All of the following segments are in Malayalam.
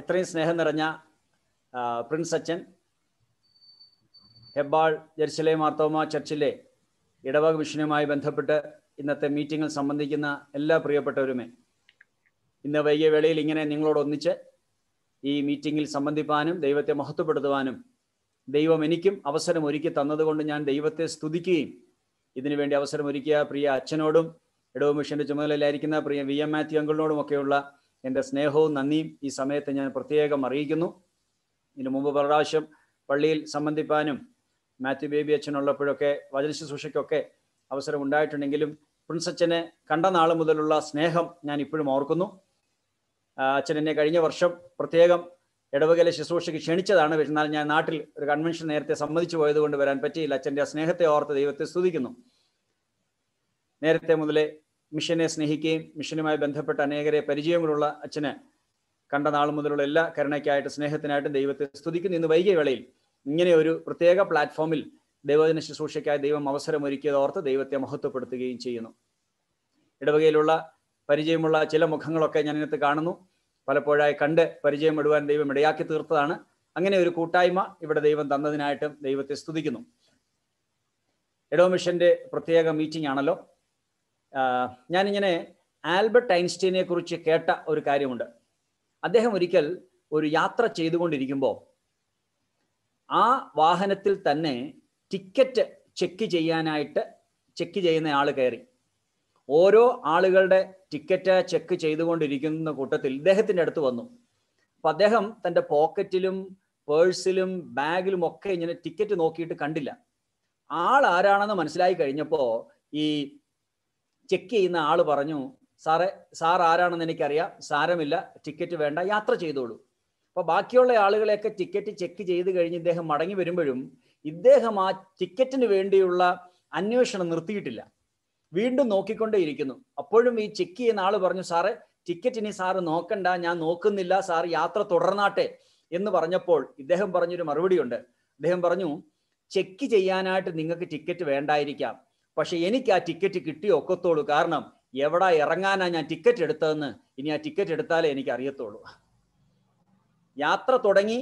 ഇത്രയും സ്നേഹം നിറഞ്ഞ പ്രിൻസ് അച്ഛൻ ഹെബാൾ ജെറുസലേം മാർത്തോമ ചർച്ചിലെ ഇടവക മിഷനുമായി ബന്ധപ്പെട്ട് ഇന്നത്തെ മീറ്റിംഗിൽ സംബന്ധിക്കുന്ന എല്ലാ പ്രിയപ്പെട്ടവരുമേ ഇന്ന് വൈകിയ വേളയിൽ ഇങ്ങനെ ഒന്നിച്ച് ഈ മീറ്റിംഗിൽ സംബന്ധിപ്പാനും ദൈവത്തെ മഹത്വപ്പെടുത്തുവാനും ദൈവം എനിക്കും അവസരം ഒരുക്കി തന്നതുകൊണ്ട് ഞാൻ ദൈവത്തെ സ്തുതിക്കുകയും ഇതിനുവേണ്ടി അവസരം ഒരുക്കിയ പ്രിയ അച്ഛനോടും ഇടവ മിഷന്റെ ചുമതലയിലായിരിക്കുന്ന പ്രിയ വി എം മാത്യു ഒക്കെയുള്ള എൻ്റെ സ്നേഹവും നന്ദിയും ഈ സമയത്ത് ഞാൻ പ്രത്യേകം അറിയിക്കുന്നു ഇതിനു മുമ്പ് പ്രാവശ്യം പള്ളിയിൽ സംബന്ധിപ്പാനും മാത്യു ബേബി അച്ഛനുള്ളപ്പോഴൊക്കെ വചന ശുശ്രൂഷയ്ക്കൊക്കെ അവസരം ഉണ്ടായിട്ടുണ്ടെങ്കിലും പ്രിൻസ് അച്ഛനെ കണ്ട നാൾ മുതലുള്ള സ്നേഹം ഞാൻ ഇപ്പോഴും ഓർക്കുന്നു അച്ഛൻ എന്നെ കഴിഞ്ഞ വർഷം പ്രത്യേകം ഇടവകല ശുശ്രൂഷയ്ക്ക് ക്ഷണിച്ചതാണ് എന്നാൽ ഞാൻ നാട്ടിൽ ഒരു കൺവെൻഷൻ നേരത്തെ സമ്മതിച്ചു പോയതുകൊണ്ട് വരാൻ പറ്റിയില്ല അച്ഛൻ്റെ സ്നേഹത്തെ ഓർത്ത് ദൈവത്തെ സ്തുതിക്കുന്നു നേരത്തെ മുതലേ മിഷനെ സ്നേഹിക്കുകയും മിഷനുമായി ബന്ധപ്പെട്ട അനേകരെ പരിചയങ്ങളുള്ള അച്ഛന് കണ്ട നാൾ മുതലുള്ള എല്ലാ കരുണയ്ക്കായിട്ട് സ്നേഹത്തിനായിട്ടും ദൈവത്തെ സ്തുതിക്കുന്നു ഇന്ന് വൈകിയ വേളയിൽ ഇങ്ങനെ ഒരു പ്രത്യേക പ്ലാറ്റ്ഫോമിൽ ദൈവദിന ശുശ്രൂഷയ്ക്കായി ദൈവം അവസരമൊരുക്കിയത് ഓർത്ത് ദൈവത്തെ മഹത്വപ്പെടുത്തുകയും ചെയ്യുന്നു ഇടവകയിലുള്ള പരിചയമുള്ള ചില മുഖങ്ങളൊക്കെ ഞാൻ ഇന്നത്തെ കാണുന്നു പലപ്പോഴായി കണ്ട് പരിചയം ഇടുവാൻ ദൈവം ഇടയാക്കി തീർത്തതാണ് അങ്ങനെ ഒരു കൂട്ടായ്മ ഇവിടെ ദൈവം തന്നതിനായിട്ടും ദൈവത്തെ സ്തുതിക്കുന്നു എഡോമിഷന്റെ പ്രത്യേക മീറ്റിംഗ് ആണല്ലോ ഞാനിങ്ങനെ ആൽബർട്ട് ഐൻസ്റ്റീനെ കുറിച്ച് കേട്ട ഒരു കാര്യമുണ്ട് അദ്ദേഹം ഒരിക്കൽ ഒരു യാത്ര ചെയ്തുകൊണ്ടിരിക്കുമ്പോൾ ആ വാഹനത്തിൽ തന്നെ ടിക്കറ്റ് ചെക്ക് ചെയ്യാനായിട്ട് ചെക്ക് ചെയ്യുന്ന ആൾ കയറി ഓരോ ആളുകളുടെ ടിക്കറ്റ് ചെക്ക് ചെയ്തുകൊണ്ടിരിക്കുന്ന കൂട്ടത്തിൽ ഇദ്ദേഹത്തിൻ്റെ അടുത്ത് വന്നു അപ്പം അദ്ദേഹം തൻ്റെ പോക്കറ്റിലും പേഴ്സിലും ബാഗിലും ഒക്കെ ഇങ്ങനെ ടിക്കറ്റ് നോക്കിയിട്ട് കണ്ടില്ല ആൾ ആരാണെന്ന് മനസ്സിലായി കഴിഞ്ഞപ്പോൾ ഈ ചെക്ക് ചെയ്യുന്ന ആൾ പറഞ്ഞു സാറെ സാർ ആരാണെന്ന് എനിക്കറിയാം സാരമില്ല ടിക്കറ്റ് വേണ്ട യാത്ര ചെയ്തോളൂ അപ്പോൾ ബാക്കിയുള്ള ആളുകളെയൊക്കെ ടിക്കറ്റ് ചെക്ക് ചെയ്ത് കഴിഞ്ഞ് ഇദ്ദേഹം മടങ്ങി വരുമ്പോഴും ഇദ്ദേഹം ആ ടിക്കറ്റിന് വേണ്ടിയുള്ള അന്വേഷണം നിർത്തിയിട്ടില്ല വീണ്ടും ഇരിക്കുന്നു അപ്പോഴും ഈ ചെക്ക് ചെയ്യുന്ന ആൾ പറഞ്ഞു സാറേ ടിക്കറ്റ് ഇനി സാറ് നോക്കണ്ട ഞാൻ നോക്കുന്നില്ല സാർ യാത്ര തുടർന്നാട്ടെ എന്ന് പറഞ്ഞപ്പോൾ ഇദ്ദേഹം പറഞ്ഞൊരു മറുപടിയുണ്ട് അദ്ദേഹം പറഞ്ഞു ചെക്ക് ചെയ്യാനായിട്ട് നിങ്ങൾക്ക് ടിക്കറ്റ് വേണ്ടായിരിക്കാം പക്ഷെ എനിക്ക് ആ ടിക്കറ്റ് കിട്ടിയ ഒക്കത്തോളൂ കാരണം എവിടെ ഇറങ്ങാനാ ഞാൻ ടിക്കറ്റ് എടുത്തതെന്ന് ഇനി ആ ടിക്കറ്റ് എടുത്താലേ എനിക്ക് അറിയത്തുള്ളൂ യാത്ര തുടങ്ങി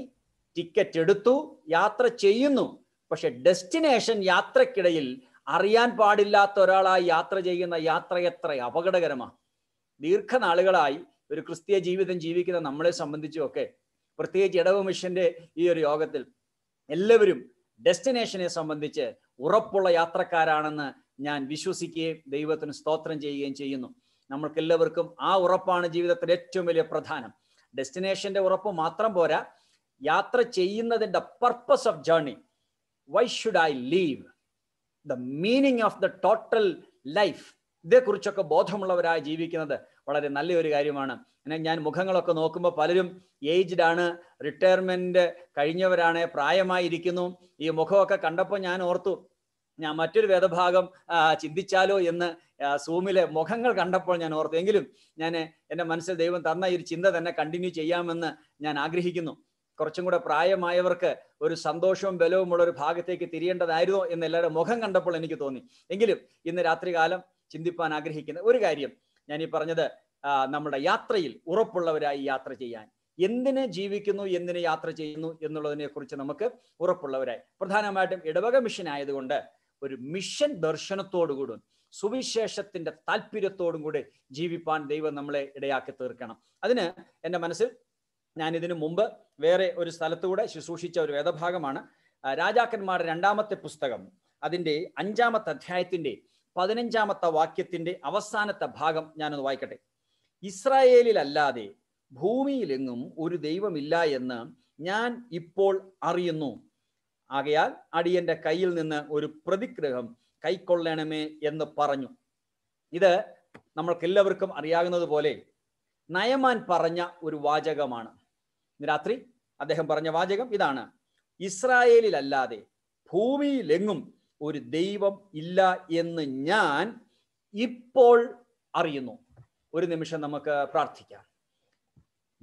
ടിക്കറ്റ് എടുത്തു യാത്ര ചെയ്യുന്നു പക്ഷെ ഡെസ്റ്റിനേഷൻ യാത്രക്കിടയിൽ അറിയാൻ പാടില്ലാത്ത ഒരാളായി യാത്ര ചെയ്യുന്ന യാത്ര എത്ര അപകടകരമാണ് ദീർഘനാളുകളായി ഒരു ക്രിസ്തീയ ജീവിതം ജീവിക്കുന്ന നമ്മളെ സംബന്ധിച്ചുമൊക്കെ പ്രത്യേകിച്ച് ഇടവ് മിഷന്റെ ഈ ഒരു യോഗത്തിൽ എല്ലാവരും ഡെസ്റ്റിനേഷനെ സംബന്ധിച്ച് ഉറപ്പുള്ള യാത്രക്കാരാണെന്ന് ഞാൻ വിശ്വസിക്കുകയും ദൈവത്തിന് സ്തോത്രം ചെയ്യുകയും ചെയ്യുന്നു നമ്മൾക്കെല്ലാവർക്കും ആ ഉറപ്പാണ് ജീവിതത്തിൽ ഏറ്റവും വലിയ പ്രധാനം ഡെസ്റ്റിനേഷന്റെ ഉറപ്പ് മാത്രം പോരാ യാത്ര ചെയ്യുന്നതിൻ്റെ purpose of journey why should I leave the meaning of the total life ഇതേക്കുറിച്ചൊക്കെ ബോധമുള്ളവരായി ജീവിക്കുന്നത് വളരെ നല്ലൊരു കാര്യമാണ് ഞാൻ മുഖങ്ങളൊക്കെ നോക്കുമ്പോൾ പലരും ഏജ്ഡ് ആണ് റിട്ടയർമെന്റ് കഴിഞ്ഞവരാണ് പ്രായമായിരിക്കുന്നു ഈ മുഖമൊക്കെ കണ്ടപ്പോൾ ഞാൻ ഓർത്തു ഞാൻ മറ്റൊരു വേദഭാഗം ചിന്തിച്ചാലോ എന്ന് സൂമിലെ മുഖങ്ങൾ കണ്ടപ്പോൾ ഞാൻ ഓർത്തു എങ്കിലും ഞാൻ എൻ്റെ മനസ്സിൽ ദൈവം തന്ന ഈ ഒരു ചിന്ത തന്നെ കണ്ടിന്യൂ ചെയ്യാമെന്ന് ഞാൻ ആഗ്രഹിക്കുന്നു കുറച്ചും കൂടെ പ്രായമായവർക്ക് ഒരു സന്തോഷവും ബലവുമുള്ള ഒരു ഭാഗത്തേക്ക് തിരിയേണ്ടതായിരുന്നു എന്ന് എല്ലാവരുടെ മുഖം കണ്ടപ്പോൾ എനിക്ക് തോന്നി എങ്കിലും ഇന്ന് രാത്രികാലം ചിന്തിപ്പാൻ ആഗ്രഹിക്കുന്ന ഒരു കാര്യം ഞാൻ ഈ പറഞ്ഞത് നമ്മുടെ യാത്രയിൽ ഉറപ്പുള്ളവരായി യാത്ര ചെയ്യാൻ എന്തിനെ ജീവിക്കുന്നു എന്തിന് യാത്ര ചെയ്യുന്നു എന്നുള്ളതിനെ കുറിച്ച് നമുക്ക് ഉറപ്പുള്ളവരായി പ്രധാനമായിട്ടും ഇടവക മിഷൻ ആയതുകൊണ്ട് ഒരു മിഷൻ ദർശനത്തോടുകൂടും സുവിശേഷത്തിന്റെ താല്പര്യത്തോടും കൂടി ജീവിപ്പാൻ ദൈവം നമ്മളെ ഇടയാക്കി തീർക്കണം അതിന് എൻ്റെ മനസ്സിൽ ഞാൻ ഇതിനു മുമ്പ് വേറെ ഒരു സ്ഥലത്തുകൂടെ ശുശ്രൂഷിച്ച ഒരു വേദഭാഗമാണ് രാജാക്കന്മാരുടെ രണ്ടാമത്തെ പുസ്തകം അതിൻ്റെ അഞ്ചാമത്തെ അധ്യായത്തിൻ്റെ പതിനഞ്ചാമത്തെ വാക്യത്തിന്റെ അവസാനത്തെ ഭാഗം ഞാനൊന്ന് വായിക്കട്ടെ ഇസ്രായേലിലല്ലാതെ ഭൂമിയിലെങ്ങും ഒരു ദൈവമില്ല എന്ന് ഞാൻ ഇപ്പോൾ അറിയുന്നു ആകയാൽ അടിയന്റെ കയ്യിൽ നിന്ന് ഒരു പ്രതിഗ്രഹം കൈക്കൊള്ളണമേ എന്ന് പറഞ്ഞു ഇത് നമ്മൾക്കെല്ലാവർക്കും അറിയാകുന്നത് പോലെ നയമാൻ പറഞ്ഞ ഒരു വാചകമാണ് രാത്രി അദ്ദേഹം പറഞ്ഞ വാചകം ഇതാണ് ഇസ്രായേലിലല്ലാതെ ഭൂമിയിലെങ്ങും ഒരു ദൈവം ഇല്ല എന്ന് ഞാൻ ഇപ്പോൾ അറിയുന്നു ഒരു നിമിഷം നമുക്ക് പ്രാർത്ഥിക്കാം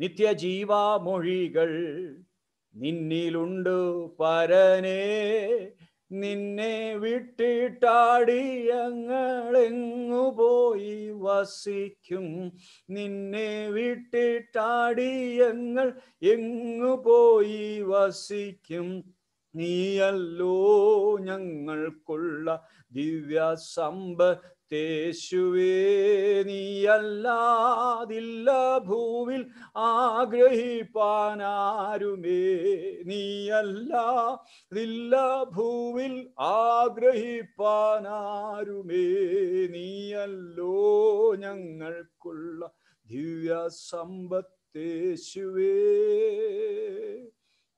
നിത്യജീവാമൊഴികൾ നിന്നിലുണ്ട് പരനേ നിന്നെ വിട്ടിട്ടാടിയങ്ങളെങ്ങു പോയി വസിക്കും നിന്നെ വിട്ടിട്ടാടിയങ്ങൾ എങ്ങു പോയി വസിക്കും നീയല്ലോ ഞങ്ങൾക്കുള്ള ദിവ്യ േശുവേ നീയല്ലാതില്ല ഭൂവിൽ ആഗ്രഹിപ്പാനാരുമേ നീയല്ലാതില്ല ഭൂവിൽ ആഗ്രഹിപ്പാനാരുമേ നീയല്ലോ ഞങ്ങൾക്കുള്ള ദിവ്യ സമ്പത്തേശുവേ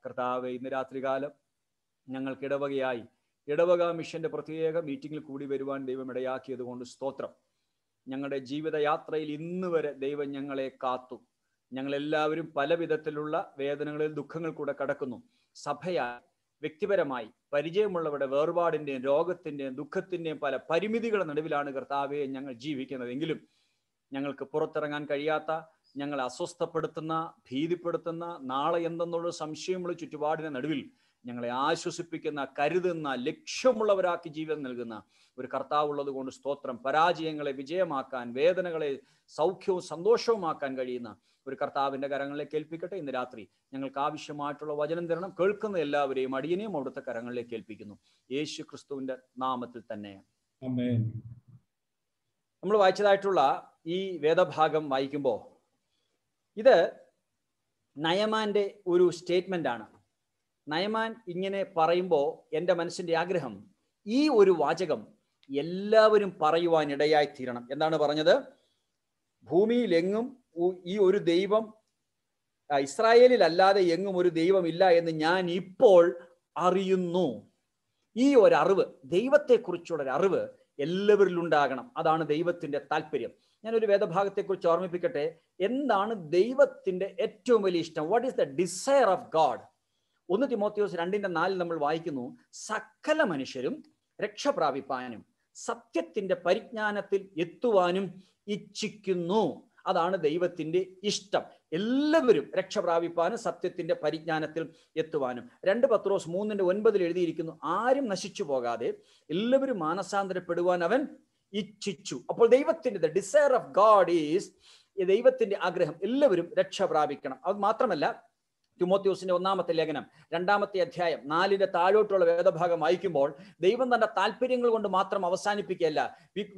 കർത്താവ് ഇന്ന് രാത്രികാലം ഞങ്ങൾക്ക് ഇടവകയായി ഇടവക മിഷന്റെ പ്രത്യേക മീറ്റിംഗിൽ കൂടി വരുവാൻ ദൈവം കൊണ്ട് സ്തോത്രം ഞങ്ങളുടെ ജീവിതയാത്രയിൽ ഇന്ന് വരെ ദൈവം ഞങ്ങളെ കാത്തു ഞങ്ങളെല്ലാവരും പല വിധത്തിലുള്ള വേദനകളിൽ ദുഃഖങ്ങൾ കൂടെ കടക്കുന്നു സഭയായി വ്യക്തിപരമായി പരിചയമുള്ളവരുടെ വേർപാടിന്റെയും രോഗത്തിന്റെയും ദുഃഖത്തിന്റെയും പല പരിമിതികളുടെ നടുവിലാണ് കർത്താവെ ഞങ്ങൾ ജീവിക്കുന്നതെങ്കിലും ഞങ്ങൾക്ക് പുറത്തിറങ്ങാൻ കഴിയാത്ത ഞങ്ങളെ അസ്വസ്ഥപ്പെടുത്തുന്ന ഭീതിപ്പെടുത്തുന്ന നാളെ എന്തെന്നുള്ള സംശയമുള്ള ചുറ്റുപാടിന്റെ നടുവിൽ ഞങ്ങളെ ആശ്വസിപ്പിക്കുന്ന കരുതുന്ന ലക്ഷ്യമുള്ളവരാക്കി ജീവിതം നൽകുന്ന ഒരു കർത്താവ് ഉള്ളത് കൊണ്ട് സ്തോത്രം പരാജയങ്ങളെ വിജയമാക്കാൻ വേദനകളെ സൗഖ്യവും സന്തോഷവുമാക്കാൻ കഴിയുന്ന ഒരു കർത്താവിന്റെ കരങ്ങളിലേക്ക് ഏൽപ്പിക്കട്ടെ ഇന്ന് രാത്രി ഞങ്ങൾക്ക് ആവശ്യമായിട്ടുള്ള വചനം തരണം കേൾക്കുന്ന എല്ലാവരെയും അടിയനെയും അവിടുത്തെ കരങ്ങളിലേക്ക് ഏൽപ്പിക്കുന്നു യേശു ക്രിസ്തുവിന്റെ നാമത്തിൽ തന്നെ നമ്മൾ വായിച്ചതായിട്ടുള്ള ഈ വേദഭാഗം വായിക്കുമ്പോൾ ഇത് നയമാന്റെ ഒരു സ്റ്റേറ്റ്മെന്റ് ആണ് നയമാൻ ഇങ്ങനെ പറയുമ്പോൾ എൻ്റെ മനസ്സിൻ്റെ ആഗ്രഹം ഈ ഒരു വാചകം എല്ലാവരും പറയുവാൻ ഇടയായി തീരണം എന്താണ് പറഞ്ഞത് ഭൂമിയിലെങ്ങും ഈ ഒരു ദൈവം ഇസ്രായേലിൽ അല്ലാതെ എങ്ങും ഒരു ദൈവമില്ല എന്ന് ഞാൻ ഇപ്പോൾ അറിയുന്നു ഈ ഒരു അറിവ് ദൈവത്തെക്കുറിച്ചുള്ള ഒരു അറിവ് എല്ലാവരിലും ഉണ്ടാകണം അതാണ് ദൈവത്തിന്റെ താല്പര്യം ഞാനൊരു വേദഭാഗത്തെക്കുറിച്ച് ഓർമ്മിപ്പിക്കട്ടെ എന്താണ് ദൈവത്തിന്റെ ഏറ്റവും വലിയ ഇഷ്ടം what is the desire of God ഒന്ന് തിമോത്തിയോസ് രണ്ടിന്റെ നാലിൽ നമ്മൾ വായിക്കുന്നു സകല മനുഷ്യരും രക്ഷ പ്രാപിപ്പാനും സത്യത്തിന്റെ പരിജ്ഞാനത്തിൽ എത്തുവാനും ഇച്ഛിക്കുന്നു അതാണ് ദൈവത്തിന്റെ ഇഷ്ടം എല്ലാവരും രക്ഷ പ്രാപിപ്പാനും സത്യത്തിന്റെ പരിജ്ഞാനത്തിൽ എത്തുവാനും രണ്ട് പത്രോസ് മൂന്നിന്റെ ഒൻപതിൽ എഴുതിയിരിക്കുന്നു ആരും നശിച്ചു പോകാതെ എല്ലാവരും മാനസാന്തരപ്പെടുവാൻ അവൻ ഇച്ഛിച്ചു അപ്പോൾ ദൈവത്തിന്റെ desire desire of God is ദൈവത്തിന്റെ ആഗ്രഹം എല്ലാവരും രക്ഷ പ്രാപിക്കണം അത് മാത്രമല്ല തിമോത്യൂസിന്റെ ഒന്നാമത്തെ ലേഖനം രണ്ടാമത്തെ അധ്യായം നാലിന്റെ താഴോട്ടുള്ള വേദഭാഗം വായിക്കുമ്പോൾ ദൈവം തന്റെ താല്പര്യങ്ങൾ കൊണ്ട് മാത്രം അവസാനിപ്പിക്കുകയല്ല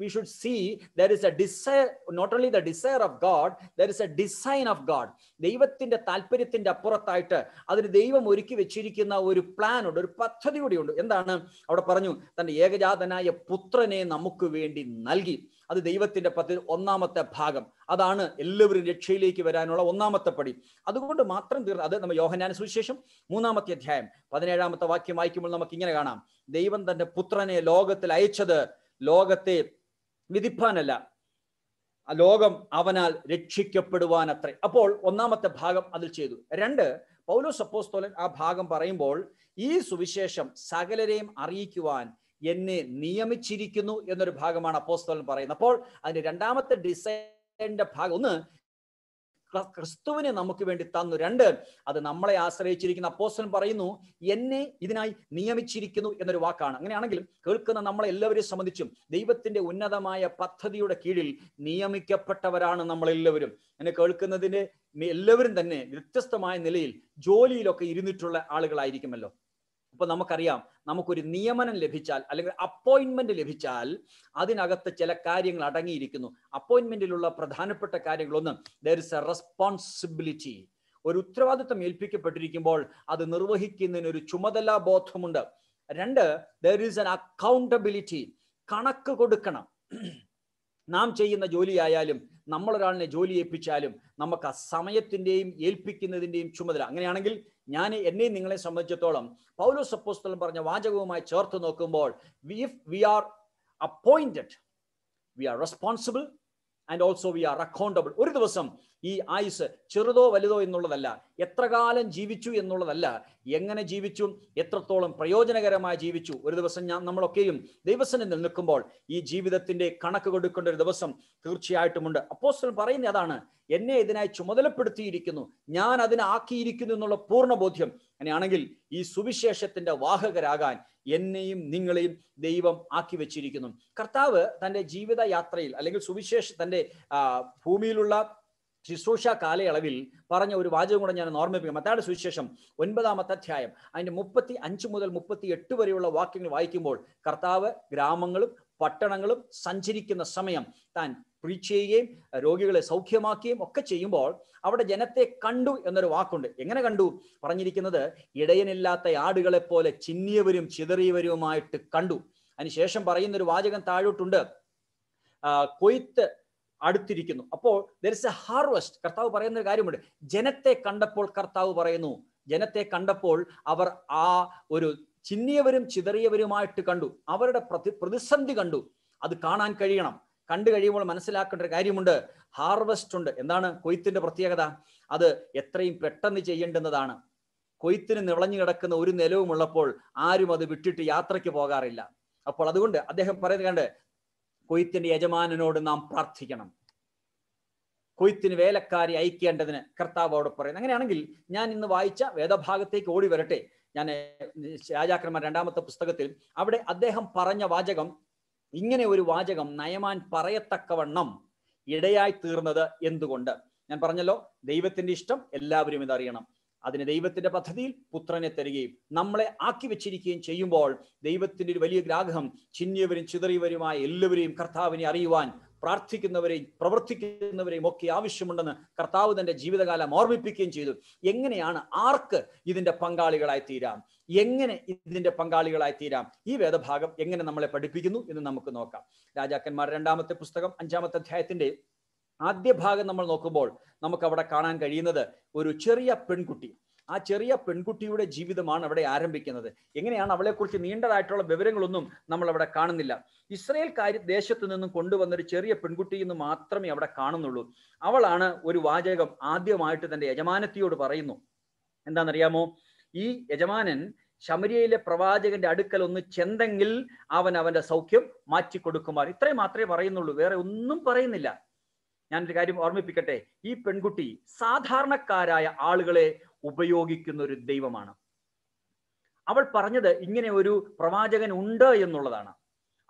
we should see there is a desire not only the desire of God there is a design of God ദൈവത്തിന്റെ താല്പര്യത്തിന്റെ അപ്പുറത്തായിട്ട് അതിന് ദൈവം ഒരുക്കി വെച്ചിരിക്കുന്ന ഒരു പ്ലാൻ ഉണ്ട് ഒരു പദ്ധതി കൂടിയുണ്ട് എന്താണ് അവിടെ പറഞ്ഞു തന്റെ ഏകജാതനായ പുത്രനെ നമുക്ക് വേണ്ടി നൽകി അത് ദൈവത്തിന്റെ പത്തിൽ ഒന്നാമത്തെ ഭാഗം അതാണ് എല്ലാവരും രക്ഷയിലേക്ക് വരാനുള്ള ഒന്നാമത്തെ പടി അതുകൊണ്ട് മാത്രം തീർന്ന അത് നമ്മൾ യോഹനാന സുവിശേഷം മൂന്നാമത്തെ അധ്യായം പതിനേഴാമത്തെ വാക്യം വായിക്കുമ്പോൾ നമുക്ക് ഇങ്ങനെ കാണാം ദൈവം തന്റെ പുത്രനെ ലോകത്തിൽ അയച്ചത് ലോകത്തെ വിധിപ്പാനല്ല ലോകം അവനാൽ രക്ഷിക്കപ്പെടുവാനത്രേ അപ്പോൾ ഒന്നാമത്തെ ഭാഗം അതിൽ ചെയ്തു രണ്ട് പൗലോ സപ്പോസ്തോലൻ ആ ഭാഗം പറയുമ്പോൾ ഈ സുവിശേഷം സകലരെയും അറിയിക്കുവാൻ എന്നെ നിയമിച്ചിരിക്കുന്നു എന്നൊരു ഭാഗമാണ് അപ്പോസ്തോലൻ പറയുന്നത് അപ്പോൾ അതിന്റെ രണ്ടാമത്തെ ഡിസൈൻ്റെ ഭാഗം ഒന്ന് ക്രിസ്തുവിനെ നമുക്ക് വേണ്ടി തന്നു രണ്ട് അത് നമ്മളെ ആശ്രയിച്ചിരിക്കുന്ന അപ്പോസ്റ്റൻ പറയുന്നു എന്നെ ഇതിനായി നിയമിച്ചിരിക്കുന്നു എന്നൊരു വാക്കാണ് അങ്ങനെയാണെങ്കിൽ കേൾക്കുന്ന നമ്മളെ എല്ലാവരെയും സംബന്ധിച്ചും ദൈവത്തിന്റെ ഉന്നതമായ പദ്ധതിയുടെ കീഴിൽ നിയമിക്കപ്പെട്ടവരാണ് നമ്മളെല്ലാവരും എന്നെ കേൾക്കുന്നതിന്റെ എല്ലാവരും തന്നെ വ്യത്യസ്തമായ നിലയിൽ ജോലിയിലൊക്കെ ഇരുന്നിട്ടുള്ള ആളുകളായിരിക്കുമല്ലോ ഇപ്പൊ നമുക്കറിയാം നമുക്കൊരു നിയമനം ലഭിച്ചാൽ അല്ലെങ്കിൽ അപ്പോയിന്റ്മെന്റ് ലഭിച്ചാൽ അതിനകത്ത് ചില കാര്യങ്ങൾ അടങ്ങിയിരിക്കുന്നു അപ്പോയിന്റ്മെന്റിലുള്ള പ്രധാനപ്പെട്ട കാര്യങ്ങളൊന്ന് ദർ ഇസ് എ റെസ്പോൺസിബിലിറ്റി ഒരു ഉത്തരവാദിത്വം ഏൽപ്പിക്കപ്പെട്ടിരിക്കുമ്പോൾ അത് നിർവഹിക്കുന്നതിന് ഒരു ചുമതലാ ബോധമുണ്ട് രണ്ട് ദർ ഈസ് എൻ അക്കൗണ്ടബിലിറ്റി കണക്ക് കൊടുക്കണം നാം ചെയ്യുന്ന ജോലിയായാലും നമ്മളൊരാളിനെ ജോലി ഏൽപ്പിച്ചാലും നമുക്ക് ആ സമയത്തിൻ്റെയും ഏൽപ്പിക്കുന്നതിൻ്റെയും ചുമതല അങ്ങനെയാണെങ്കിൽ ഞാൻ എന്നെയും നിങ്ങളെ സംബന്ധിച്ചിടത്തോളം പൗലോ സപ്പോസ്തലം പറഞ്ഞ വാചകവുമായി ചേർത്ത് നോക്കുമ്പോൾ if we are appointed we are responsible and also we are accountable ഒരു ദിവസം ഈ ആയുസ് ചെറുതോ വലുതോ എന്നുള്ളതല്ല എത്ര കാലം ജീവിച്ചു എന്നുള്ളതല്ല എങ്ങനെ ജീവിച്ചു എത്രത്തോളം പ്രയോജനകരമായി ജീവിച്ചു ഒരു ദിവസം ഞാൻ നമ്മളൊക്കെയും ദൈവസന്നിധിയിൽ നിൽക്കുമ്പോൾ ഈ ജീവിതത്തിന്റെ കണക്ക് കൊടുക്കേണ്ട ഒരു ദിവസം തീർച്ചയായിട്ടുമുണ്ട് അപ്പോസ്റ്റൽ പറയുന്ന അതാണ് എന്നെ ഇതിനായി ചുമതലപ്പെടുത്തിയിരിക്കുന്നു ഞാൻ അതിനാക്കിയിരിക്കുന്നു എന്നുള്ള പൂർണ്ണ ബോധ്യം അങ്ങനെയാണെങ്കിൽ ഈ സുവിശേഷത്തിന്റെ വാഹകരാകാൻ എന്നെയും നിങ്ങളെയും ദൈവം ആക്കി വെച്ചിരിക്കുന്നു കർത്താവ് തൻ്റെ ജീവിതയാത്രയിൽ അല്ലെങ്കിൽ സുവിശേഷ തൻ്റെ ഭൂമിയിലുള്ള ശുശ്രൂഷ കാലയളവിൽ പറഞ്ഞ ഒരു വാചകം കൂടെ ഞാൻ ഓർമ്മിപ്പിക്കും മത്താടെ സുവിശേഷം ഒൻപതാമത്തെ അധ്യായം അതിൻ്റെ മുപ്പത്തി അഞ്ച് മുതൽ മുപ്പത്തി എട്ട് വരെയുള്ള വാക്യങ്ങൾ വായിക്കുമ്പോൾ കർത്താവ് ഗ്രാമങ്ങളും പട്ടണങ്ങളും സഞ്ചരിക്കുന്ന സമയം താൻ പ്രീച്ച് ചെയ്യുകയും രോഗികളെ സൗഖ്യമാക്കുകയും ഒക്കെ ചെയ്യുമ്പോൾ അവിടെ ജനത്തെ കണ്ടു എന്നൊരു വാക്കുണ്ട് എങ്ങനെ കണ്ടു പറഞ്ഞിരിക്കുന്നത് ഇടയനില്ലാത്ത ആടുകളെ പോലെ ചിന്നിയവരും ചിതറിയവരുമായിട്ട് കണ്ടു അതിനുശേഷം പറയുന്നൊരു വാചകം താഴോട്ടുണ്ട് കൊയ്ത്ത് അടുത്തിരിക്കുന്നു അപ്പോൾ ദർ ഇസ് എ ഹാർവസ്റ്റ് കർത്താവ് പറയുന്ന ഒരു കാര്യമുണ്ട് ജനത്തെ കണ്ടപ്പോൾ കർത്താവ് പറയുന്നു ജനത്തെ കണ്ടപ്പോൾ അവർ ആ ഒരു ചിന്നിയവരും ചിതറിയവരുമായിട്ട് കണ്ടു അവരുടെ പ്രതി പ്രതിസന്ധി കണ്ടു അത് കാണാൻ കഴിയണം കണ്ടു കഴിയുമ്പോൾ മനസ്സിലാക്കേണ്ട ഒരു കാര്യമുണ്ട് ഹാർവസ്റ്റ് ഉണ്ട് എന്താണ് കൊയ്ത്തിന്റെ പ്രത്യേകത അത് എത്രയും പെട്ടെന്ന് ചെയ്യേണ്ടുന്നതാണ് കൊയ്ത്തിന് നിളഞ്ഞു കിടക്കുന്ന ഒരു നിലവുമുള്ളപ്പോൾ ആരും അത് വിട്ടിട്ട് യാത്രയ്ക്ക് പോകാറില്ല അപ്പോൾ അതുകൊണ്ട് അദ്ദേഹം പറയുന്നത് കണ്ട് കൊയ്ത്തിന്റെ യജമാനനോട് നാം പ്രാർത്ഥിക്കണം കൊയ്ത്തിന് വേലക്കാരി അയക്കേണ്ടതിന് കർത്താവോട് പറയുന്നു അങ്ങനെയാണെങ്കിൽ ഞാൻ ഇന്ന് വായിച്ച വേദഭാഗത്തേക്ക് ഓടി വരട്ടെ ഞാൻ രാജാക്രമ രണ്ടാമത്തെ പുസ്തകത്തിൽ അവിടെ അദ്ദേഹം പറഞ്ഞ വാചകം ഇങ്ങനെ ഒരു വാചകം നയമാൻ പറയത്തക്കവണ്ണം ഇടയായി തീർന്നത് എന്തുകൊണ്ട് ഞാൻ പറഞ്ഞല്ലോ ദൈവത്തിന്റെ ഇഷ്ടം എല്ലാവരും ഇതറിയണം അതിന് ദൈവത്തിന്റെ പദ്ധതിയിൽ പുത്രനെ തരികയും നമ്മളെ ആക്കി വെച്ചിരിക്കുകയും ചെയ്യുമ്പോൾ ദൈവത്തിന്റെ ഒരു വലിയ ഗ്രാഹം ചിന്നിയവരും ചിതറിയവരുമായ എല്ലാവരെയും കർത്താവിനെ അറിയുവാൻ പ്രാർത്ഥിക്കുന്നവരെയും പ്രവർത്തിക്കുന്നവരെയും ഒക്കെ ആവശ്യമുണ്ടെന്ന് കർത്താവ് തന്റെ ജീവിതകാലം ഓർമ്മിപ്പിക്കുകയും ചെയ്തു എങ്ങനെയാണ് ആർക്ക് ഇതിന്റെ പങ്കാളികളായി തീരാം എങ്ങനെ ഇതിന്റെ പങ്കാളികളായി തീരാം ഈ വേദഭാഗം എങ്ങനെ നമ്മളെ പഠിപ്പിക്കുന്നു എന്ന് നമുക്ക് നോക്കാം രാജാക്കന്മാർ രണ്ടാമത്തെ പുസ്തകം അഞ്ചാമത്തെ അധ്യായത്തിന്റെ ആദ്യ ഭാഗം നമ്മൾ നോക്കുമ്പോൾ നമുക്ക് അവിടെ കാണാൻ കഴിയുന്നത് ഒരു ചെറിയ പെൺകുട്ടി ആ ചെറിയ പെൺകുട്ടിയുടെ ജീവിതമാണ് അവിടെ ആരംഭിക്കുന്നത് എങ്ങനെയാണ് അവളെക്കുറിച്ച് നീണ്ടതായിട്ടുള്ള വിവരങ്ങളൊന്നും നമ്മൾ അവിടെ കാണുന്നില്ല ഇസ്രയേൽ കാര്യ ദേശത്തു നിന്നും കൊണ്ടുവന്ന ഒരു ചെറിയ പെൺകുട്ടി എന്ന് മാത്രമേ അവിടെ കാണുന്നുള്ളൂ അവളാണ് ഒരു വാചകം ആദ്യമായിട്ട് തന്റെ യജമാനത്തിയോട് പറയുന്നു എന്താണെന്നറിയാമോ ഈ യജമാനൻ ശമരിയയിലെ പ്രവാചകന്റെ അടുക്കൽ ഒന്ന് ചെന്തെങ്കിൽ അവൻ അവന്റെ സൗഖ്യം മാറ്റിക്കൊടുക്കുമാർ ഇത്രയും മാത്രമേ പറയുന്നുള്ളൂ വേറെ ഒന്നും പറയുന്നില്ല ഞാനൊരു കാര്യം ഓർമ്മിപ്പിക്കട്ടെ ഈ പെൺകുട്ടി സാധാരണക്കാരായ ആളുകളെ ഉപയോഗിക്കുന്ന ഒരു ദൈവമാണ് അവൾ പറഞ്ഞത് ഇങ്ങനെ ഒരു പ്രവാചകൻ ഉണ്ട് എന്നുള്ളതാണ്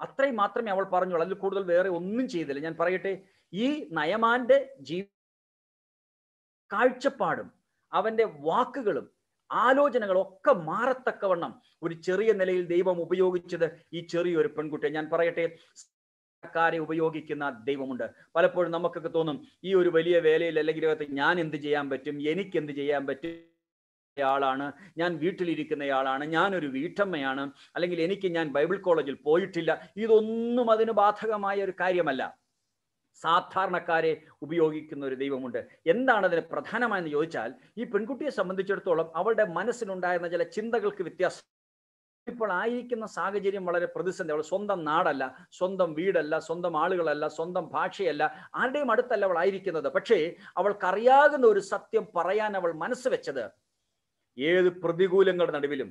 അത്രയും മാത്രമേ അവൾ പറഞ്ഞുള്ളൂ അതിൽ കൂടുതൽ വേറെ ഒന്നും ചെയ്തില്ല ഞാൻ പറയട്ടെ ഈ നയമാന്റെ ജീ കാഴ്ചപ്പാടും അവന്റെ വാക്കുകളും ആലോചനകളും ഒക്കെ മാറത്തക്കവണ്ണം ഒരു ചെറിയ നിലയിൽ ദൈവം ഉപയോഗിച്ചത് ഈ ചെറിയൊരു പെൺകുട്ടിയെ ഞാൻ പറയട്ടെ ക്കാരെ ഉപയോഗിക്കുന്ന ദൈവമുണ്ട് പലപ്പോഴും നമുക്കൊക്കെ തോന്നും ഈ ഒരു വലിയ വേലയിൽ അല്ലെങ്കിൽ ഞാൻ എന്ത് ചെയ്യാൻ പറ്റും എനിക്ക് എന്ത് ചെയ്യാൻ പറ്റും ആളാണ് ഞാൻ വീട്ടിലിരിക്കുന്നയാളാണ് ഞാനൊരു വീട്ടമ്മയാണ് അല്ലെങ്കിൽ എനിക്ക് ഞാൻ ബൈബിൾ കോളേജിൽ പോയിട്ടില്ല ഇതൊന്നും അതിന് ബാധകമായ ഒരു കാര്യമല്ല സാധാരണക്കാരെ ഉപയോഗിക്കുന്ന ഒരു ദൈവമുണ്ട് എന്താണ് അതിന് പ്രധാനമായെന്ന് ചോദിച്ചാൽ ഈ പെൺകുട്ടിയെ സംബന്ധിച്ചിടത്തോളം അവളുടെ മനസ്സിലുണ്ടായിരുന്ന ചില ചിന്തകൾക്ക് വ്യത്യാസം ഇപ്പോൾ ആയിരിക്കുന്ന സാഹചര്യം വളരെ പ്രതിസന്ധി അവൾ സ്വന്തം നാടല്ല സ്വന്തം വീടല്ല സ്വന്തം ആളുകളല്ല സ്വന്തം ഭാഷയല്ല ആരുടെയും അടുത്തല്ല അവൾ ആയിരിക്കുന്നത് പക്ഷേ അവൾക്കറിയാകുന്ന ഒരു സത്യം പറയാൻ അവൾ മനസ്സ് വെച്ചത് ഏത് പ്രതികൂലങ്ങളുടെ നടുവിലും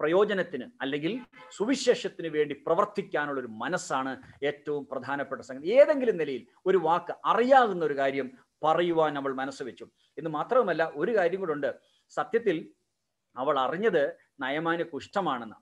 പ്രയോജനത്തിന് അല്ലെങ്കിൽ സുവിശേഷത്തിന് വേണ്ടി പ്രവർത്തിക്കാനുള്ള ഒരു മനസ്സാണ് ഏറ്റവും പ്രധാനപ്പെട്ട സംഗതി ഏതെങ്കിലും നിലയിൽ ഒരു വാക്ക് അറിയാകുന്ന ഒരു കാര്യം പറയുവാൻ അവൾ മനസ്സ് വെച്ചു എന്ന് മാത്രമല്ല ഒരു കാര്യം കൂടെ ഉണ്ട് സത്യത്തിൽ അവൾ അറിഞ്ഞത് നയമാന് കുഷ്ഠമാണെന്ന്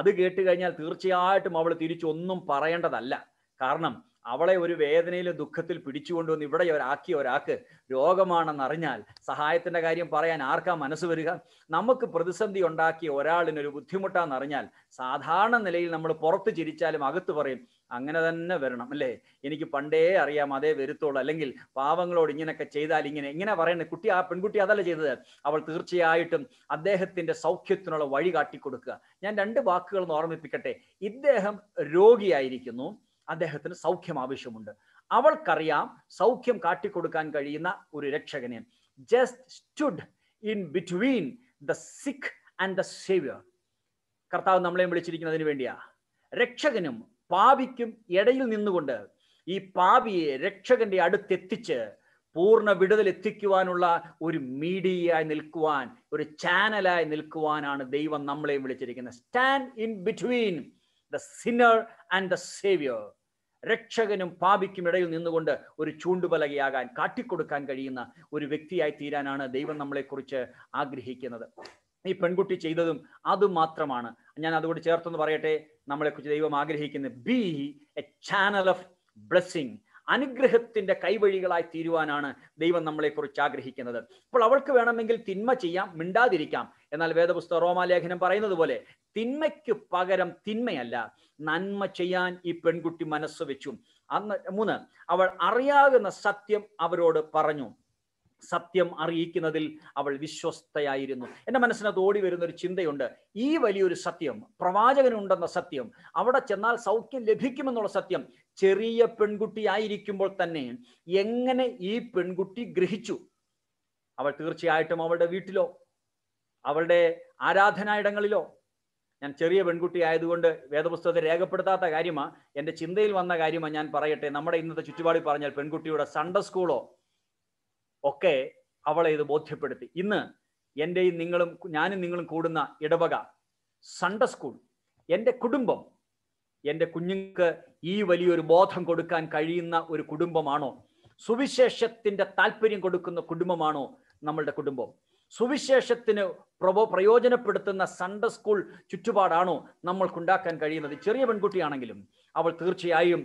അത് കേട്ട് കഴിഞ്ഞാൽ തീർച്ചയായിട്ടും അവൾ തിരിച്ചൊന്നും പറയേണ്ടതല്ല കാരണം അവളെ ഒരു വേദനയിലും ദുഃഖത്തിൽ പിടിച്ചുകൊണ്ടുവന്ന് ഇവിടെ ഒരാക്കി ഒരാൾക്ക് രോഗമാണെന്നറിഞ്ഞാൽ സഹായത്തിന്റെ കാര്യം പറയാൻ ആർക്കാ മനസ്സ് വരിക നമുക്ക് പ്രതിസന്ധി ഉണ്ടാക്കിയ ഒരാളിനൊരു ബുദ്ധിമുട്ടാണെന്നറിഞ്ഞാൽ സാധാരണ നിലയിൽ നമ്മൾ പുറത്ത് ചിരിച്ചാലും അകത്ത് പറയും അങ്ങനെ തന്നെ വരണം അല്ലേ എനിക്ക് പണ്ടേ അറിയാം അതേ വരുത്തോളൂ അല്ലെങ്കിൽ പാവങ്ങളോട് ഇങ്ങനെയൊക്കെ ചെയ്താൽ ഇങ്ങനെ ഇങ്ങനെ പറയുന്നത് കുട്ടി ആ പെൺകുട്ടി അതല്ല ചെയ്തത് അവൾ തീർച്ചയായിട്ടും അദ്ദേഹത്തിന്റെ സൗഖ്യത്തിനുള്ള വഴി കാട്ടിക്കൊടുക്കുക ഞാൻ രണ്ട് വാക്കുകൾ ഓർമ്മിപ്പിക്കട്ടെ ഇദ്ദേഹം രോഗിയായിരിക്കുന്നു അദ്ദേഹത്തിന് സൗഖ്യം ആവശ്യമുണ്ട് അവൾക്കറിയാം സൗഖ്യം കാട്ടിക്കൊടുക്കാൻ കഴിയുന്ന ഒരു രക്ഷകനെ just stood in between the sick and the saviour കർത്താവ് നമ്മളെയും വിളിച്ചിരിക്കുന്നതിന് വേണ്ടിയാ രക്ഷകനും പാപിക്കും ഇടയിൽ നിന്നുകൊണ്ട് ഈ പാപിയെ രക്ഷകന്റെ അടുത്തെത്തിച്ച് പൂർണ്ണ വിടുതൽ എത്തിക്കുവാനുള്ള ഒരു മീഡിയയായി നിൽക്കുവാൻ ഒരു ചാനലായി നിൽക്കുവാനാണ് ദൈവം നമ്മളെയും വിളിച്ചിരിക്കുന്നത് stand in between the sinner and the saviour രക്ഷകനും പാപിക്കും ഇടയിൽ നിന്നുകൊണ്ട് ഒരു ചൂണ്ടുപലകയാകാൻ കാട്ടിക്കൊടുക്കാൻ കഴിയുന്ന ഒരു വ്യക്തിയായി തീരാനാണ് ദൈവം നമ്മളെക്കുറിച്ച് ആഗ്രഹിക്കുന്നത് ഈ പെൺകുട്ടി ചെയ്തതും അതുമാത്രമാണ് ഞാൻ അതുകൊണ്ട് ചേർത്തെന്ന് പറയട്ടെ നമ്മളെക്കുറിച്ച് ദൈവം ആഗ്രഹിക്കുന്നത് be a channel of blessing അനുഗ്രഹത്തിന്റെ കൈവഴികളായി തീരുവാനാണ് ദൈവം നമ്മളെക്കുറിച്ച് ആഗ്രഹിക്കുന്നത് അപ്പോൾ അവൾക്ക് വേണമെങ്കിൽ തിന്മ ചെയ്യാം മിണ്ടാതിരിക്കാം എന്നാൽ വേദപുസ്തക റോമാലേഖനം പറയുന്നത് പോലെ തിന്മയ്ക്ക് പകരം തിന്മയല്ല നന്മ ചെയ്യാൻ ഈ പെൺകുട്ടി മനസ്സ് വെച്ചു അന്ന് മൂന്ന് അവൾ അറിയാകുന്ന സത്യം അവരോട് പറഞ്ഞു സത്യം അറിയിക്കുന്നതിൽ അവൾ വിശ്വസ്തയായിരുന്നു എൻ്റെ മനസ്സിനകത്ത് ഓടി വരുന്ന ഒരു ചിന്തയുണ്ട് ഈ വലിയൊരു സത്യം പ്രവാചകനുണ്ടെന്ന സത്യം അവിടെ ചെന്നാൽ സൗഖ്യം ലഭിക്കുമെന്നുള്ള സത്യം ചെറിയ പെൺകുട്ടിയായിരിക്കുമ്പോൾ തന്നെ എങ്ങനെ ഈ പെൺകുട്ടി ഗ്രഹിച്ചു അവൾ തീർച്ചയായിട്ടും അവളുടെ വീട്ടിലോ അവളുടെ ആരാധനായിടങ്ങളിലോ ഞാൻ ചെറിയ പെൺകുട്ടി ആയതുകൊണ്ട് വേദപുസ്തകത്തെ രേഖപ്പെടുത്താത്ത കാര്യമാണ് എൻ്റെ ചിന്തയിൽ വന്ന കാര്യമാണ് ഞാൻ പറയട്ടെ നമ്മുടെ ഇന്നത്തെ ചുറ്റുപാടിൽ പറഞ്ഞാൽ പെൺകുട്ടിയുടെ സൺഡേ സ്കൂളോ ഒക്കെ അവളെ ഇത് ബോധ്യപ്പെടുത്തി ഇന്ന് എൻ്റെയും നിങ്ങളും ഞാനും നിങ്ങളും കൂടുന്ന ഇടവക സൺഡേ സ്കൂൾ എൻ്റെ കുടുംബം എൻ്റെ കുഞ്ഞുങ്ങൾക്ക് ഈ വലിയൊരു ബോധം കൊടുക്കാൻ കഴിയുന്ന ഒരു കുടുംബമാണോ സുവിശേഷത്തിൻ്റെ താല്പര്യം കൊടുക്കുന്ന കുടുംബമാണോ നമ്മളുടെ കുടുംബം സുവിശേഷത്തിന് പ്രബോ പ്രയോജനപ്പെടുത്തുന്ന സൺഡേ സ്കൂൾ ചുറ്റുപാടാണോ നമ്മൾക്കുണ്ടാക്കാൻ കഴിയുന്നത് ചെറിയ പെൺകുട്ടിയാണെങ്കിലും അവൾ തീർച്ചയായും